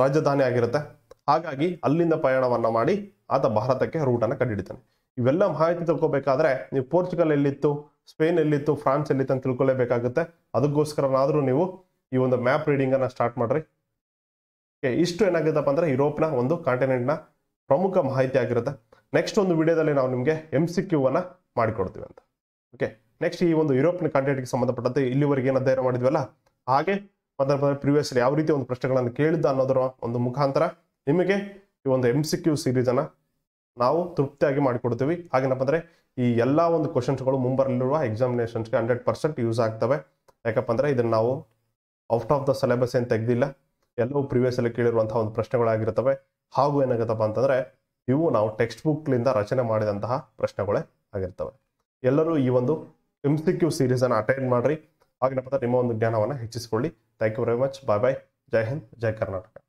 ರಾಜಧಾನಿ ಆಗಿರುತ್ತೆ ಹಾಗಾಗಿ ಅಲ್ಲಿಂದ ಪ್ರಯಾಣವನ್ನು ಮಾಡಿ ಆತ ಭಾರತಕ್ಕೆ ರೂಟನ್ನು ಕಂಡುಹಿಡಿತಾನೆ ಇವೆಲ್ಲ ಮಾಹಿತಿ ತಿಳ್ಕೊಬೇಕಾದ್ರೆ ನೀವು ಪೋರ್ಚುಗಲ್ ಎಲ್ಲಿತ್ತು ಸ್ಪೇನ್ ಎಲ್ಲಿತ್ತು ಫ್ರಾನ್ಸ್ ಎಲ್ಲಿತ್ತು ಅಂತ ತಿಳ್ಕೊಳ್ಳೇಬೇಕಾಗುತ್ತೆ ಅದಕ್ಕೋಸ್ಕರನಾದರೂ ನೀವು ಈ ಒಂದು ಮ್ಯಾಪ್ ರೀಡಿಂಗನ್ನು ಸ್ಟಾರ್ಟ್ ಮಾಡಿರಿ ಓಕೆ ಇಷ್ಟು ಏನಾಗುತ್ತಪ್ಪ ಅಂದರೆ ಯುರೋಪ್ನ ಒಂದು ಕಾಂಟಿನೆಂಟ್ನ ಪ್ರಮುಖ ಮಾಹಿತಿ ಆಗಿರುತ್ತೆ ನೆಕ್ಸ್ಟ್ ಒಂದು ವಿಡಿಯೋದಲ್ಲಿ ನಾವು ನಿಮಗೆ ಎಮ್ ಸಿ ಕ್ಯೂ ಅನ್ನು ಮಾಡಿಕೊಡ್ತೀವಿ ಅಂತ ಓಕೆ ನೆಕ್ಸ್ಟ್ ಈ ಒಂದು ಯುರೋಪ್ನ ಕಾಂಟಿನೆಂಟ್ಗೆ ಸಂಬಂಧಪಟ್ಟಂತೆ ಇಲ್ಲಿವರೆಗೆ ಏನು ಅಧ್ಯಯನ ಮಾಡಿದ್ವಲ್ಲ ಹಾಗೆ ಮತ್ತೆ ಪ್ರಿವಿಯಸ್ಲಿ ಯಾವ ರೀತಿ ಒಂದು ಪ್ರಶ್ನೆಗಳನ್ನು ಕೇಳಿದ್ದ ಅನ್ನೋದರ ಒಂದು ಮುಖಾಂತರ ನಿಮಗೆ ಈ ಒಂದು ಎಮ್ ಸಿ ಕ್ಯೂ ಸೀರೀಸನ್ನು ನಾವು ತೃಪ್ತಿಯಾಗಿ ಮಾಡಿಕೊಡ್ತೀವಿ ಹಾಗೇನಪ್ಪ ಅಂದರೆ ಈ ಎಲ್ಲ ಒಂದು ಕ್ವಶನ್ಸ್ಗಳು ಮುಂಬರಲಿರುವ ಎಕ್ಸಾಮಿನೇಷನ್ಸ್ಗೆ ಹಂಡ್ರೆಡ್ ಪರ್ಸೆಂಟ್ ಯೂಸ್ ಆಗ್ತವೆ ಯಾಕಪ್ಪ ಅಂದರೆ ಇದನ್ನು ನಾವು ಔಟ್ ಆಫ್ ದ ಸಿಲೆಬಸ್ ಏನು ತೆಗೆದಿಲ್ಲ ಎಲ್ಲವೂ ಪ್ರಿವಿಯಸ್ ಅಲ್ಲಿ ಕೇಳಿರುವಂಥ ಒಂದು ಪ್ರಶ್ನೆಗಳಾಗಿರ್ತವೆ ಹಾಗೂ ಏನಾಗುತ್ತಪ್ಪ ಅಂತಂದರೆ ಇವು ನಾವು ಟೆಕ್ಸ್ಟ್ ಬುಕ್ಲಿಂದ ರಚನೆ ಮಾಡಿದಂತಹ ಪ್ರಶ್ನೆಗಳೇ ಆಗಿರ್ತವೆ ಎಲ್ಲರೂ ಈ ಒಂದು ಎಮ್ ಸಿ ಕ್ಯೂ ಸೀರೀಸನ್ನು ಅಟೆಂಡ್ ಮಾಡಿರಿ ಹಾಗೇನಪ್ಪ ನಿಮ್ಮ ಒಂದು ಜ್ಞಾನವನ್ನು ಹೆಚ್ಚಿಸಿಕೊಳ್ಳಿ thank you very much bye bye ಜೈ ಹಿಂದ್ ಜೈ ಕರ್ನಾಟಕ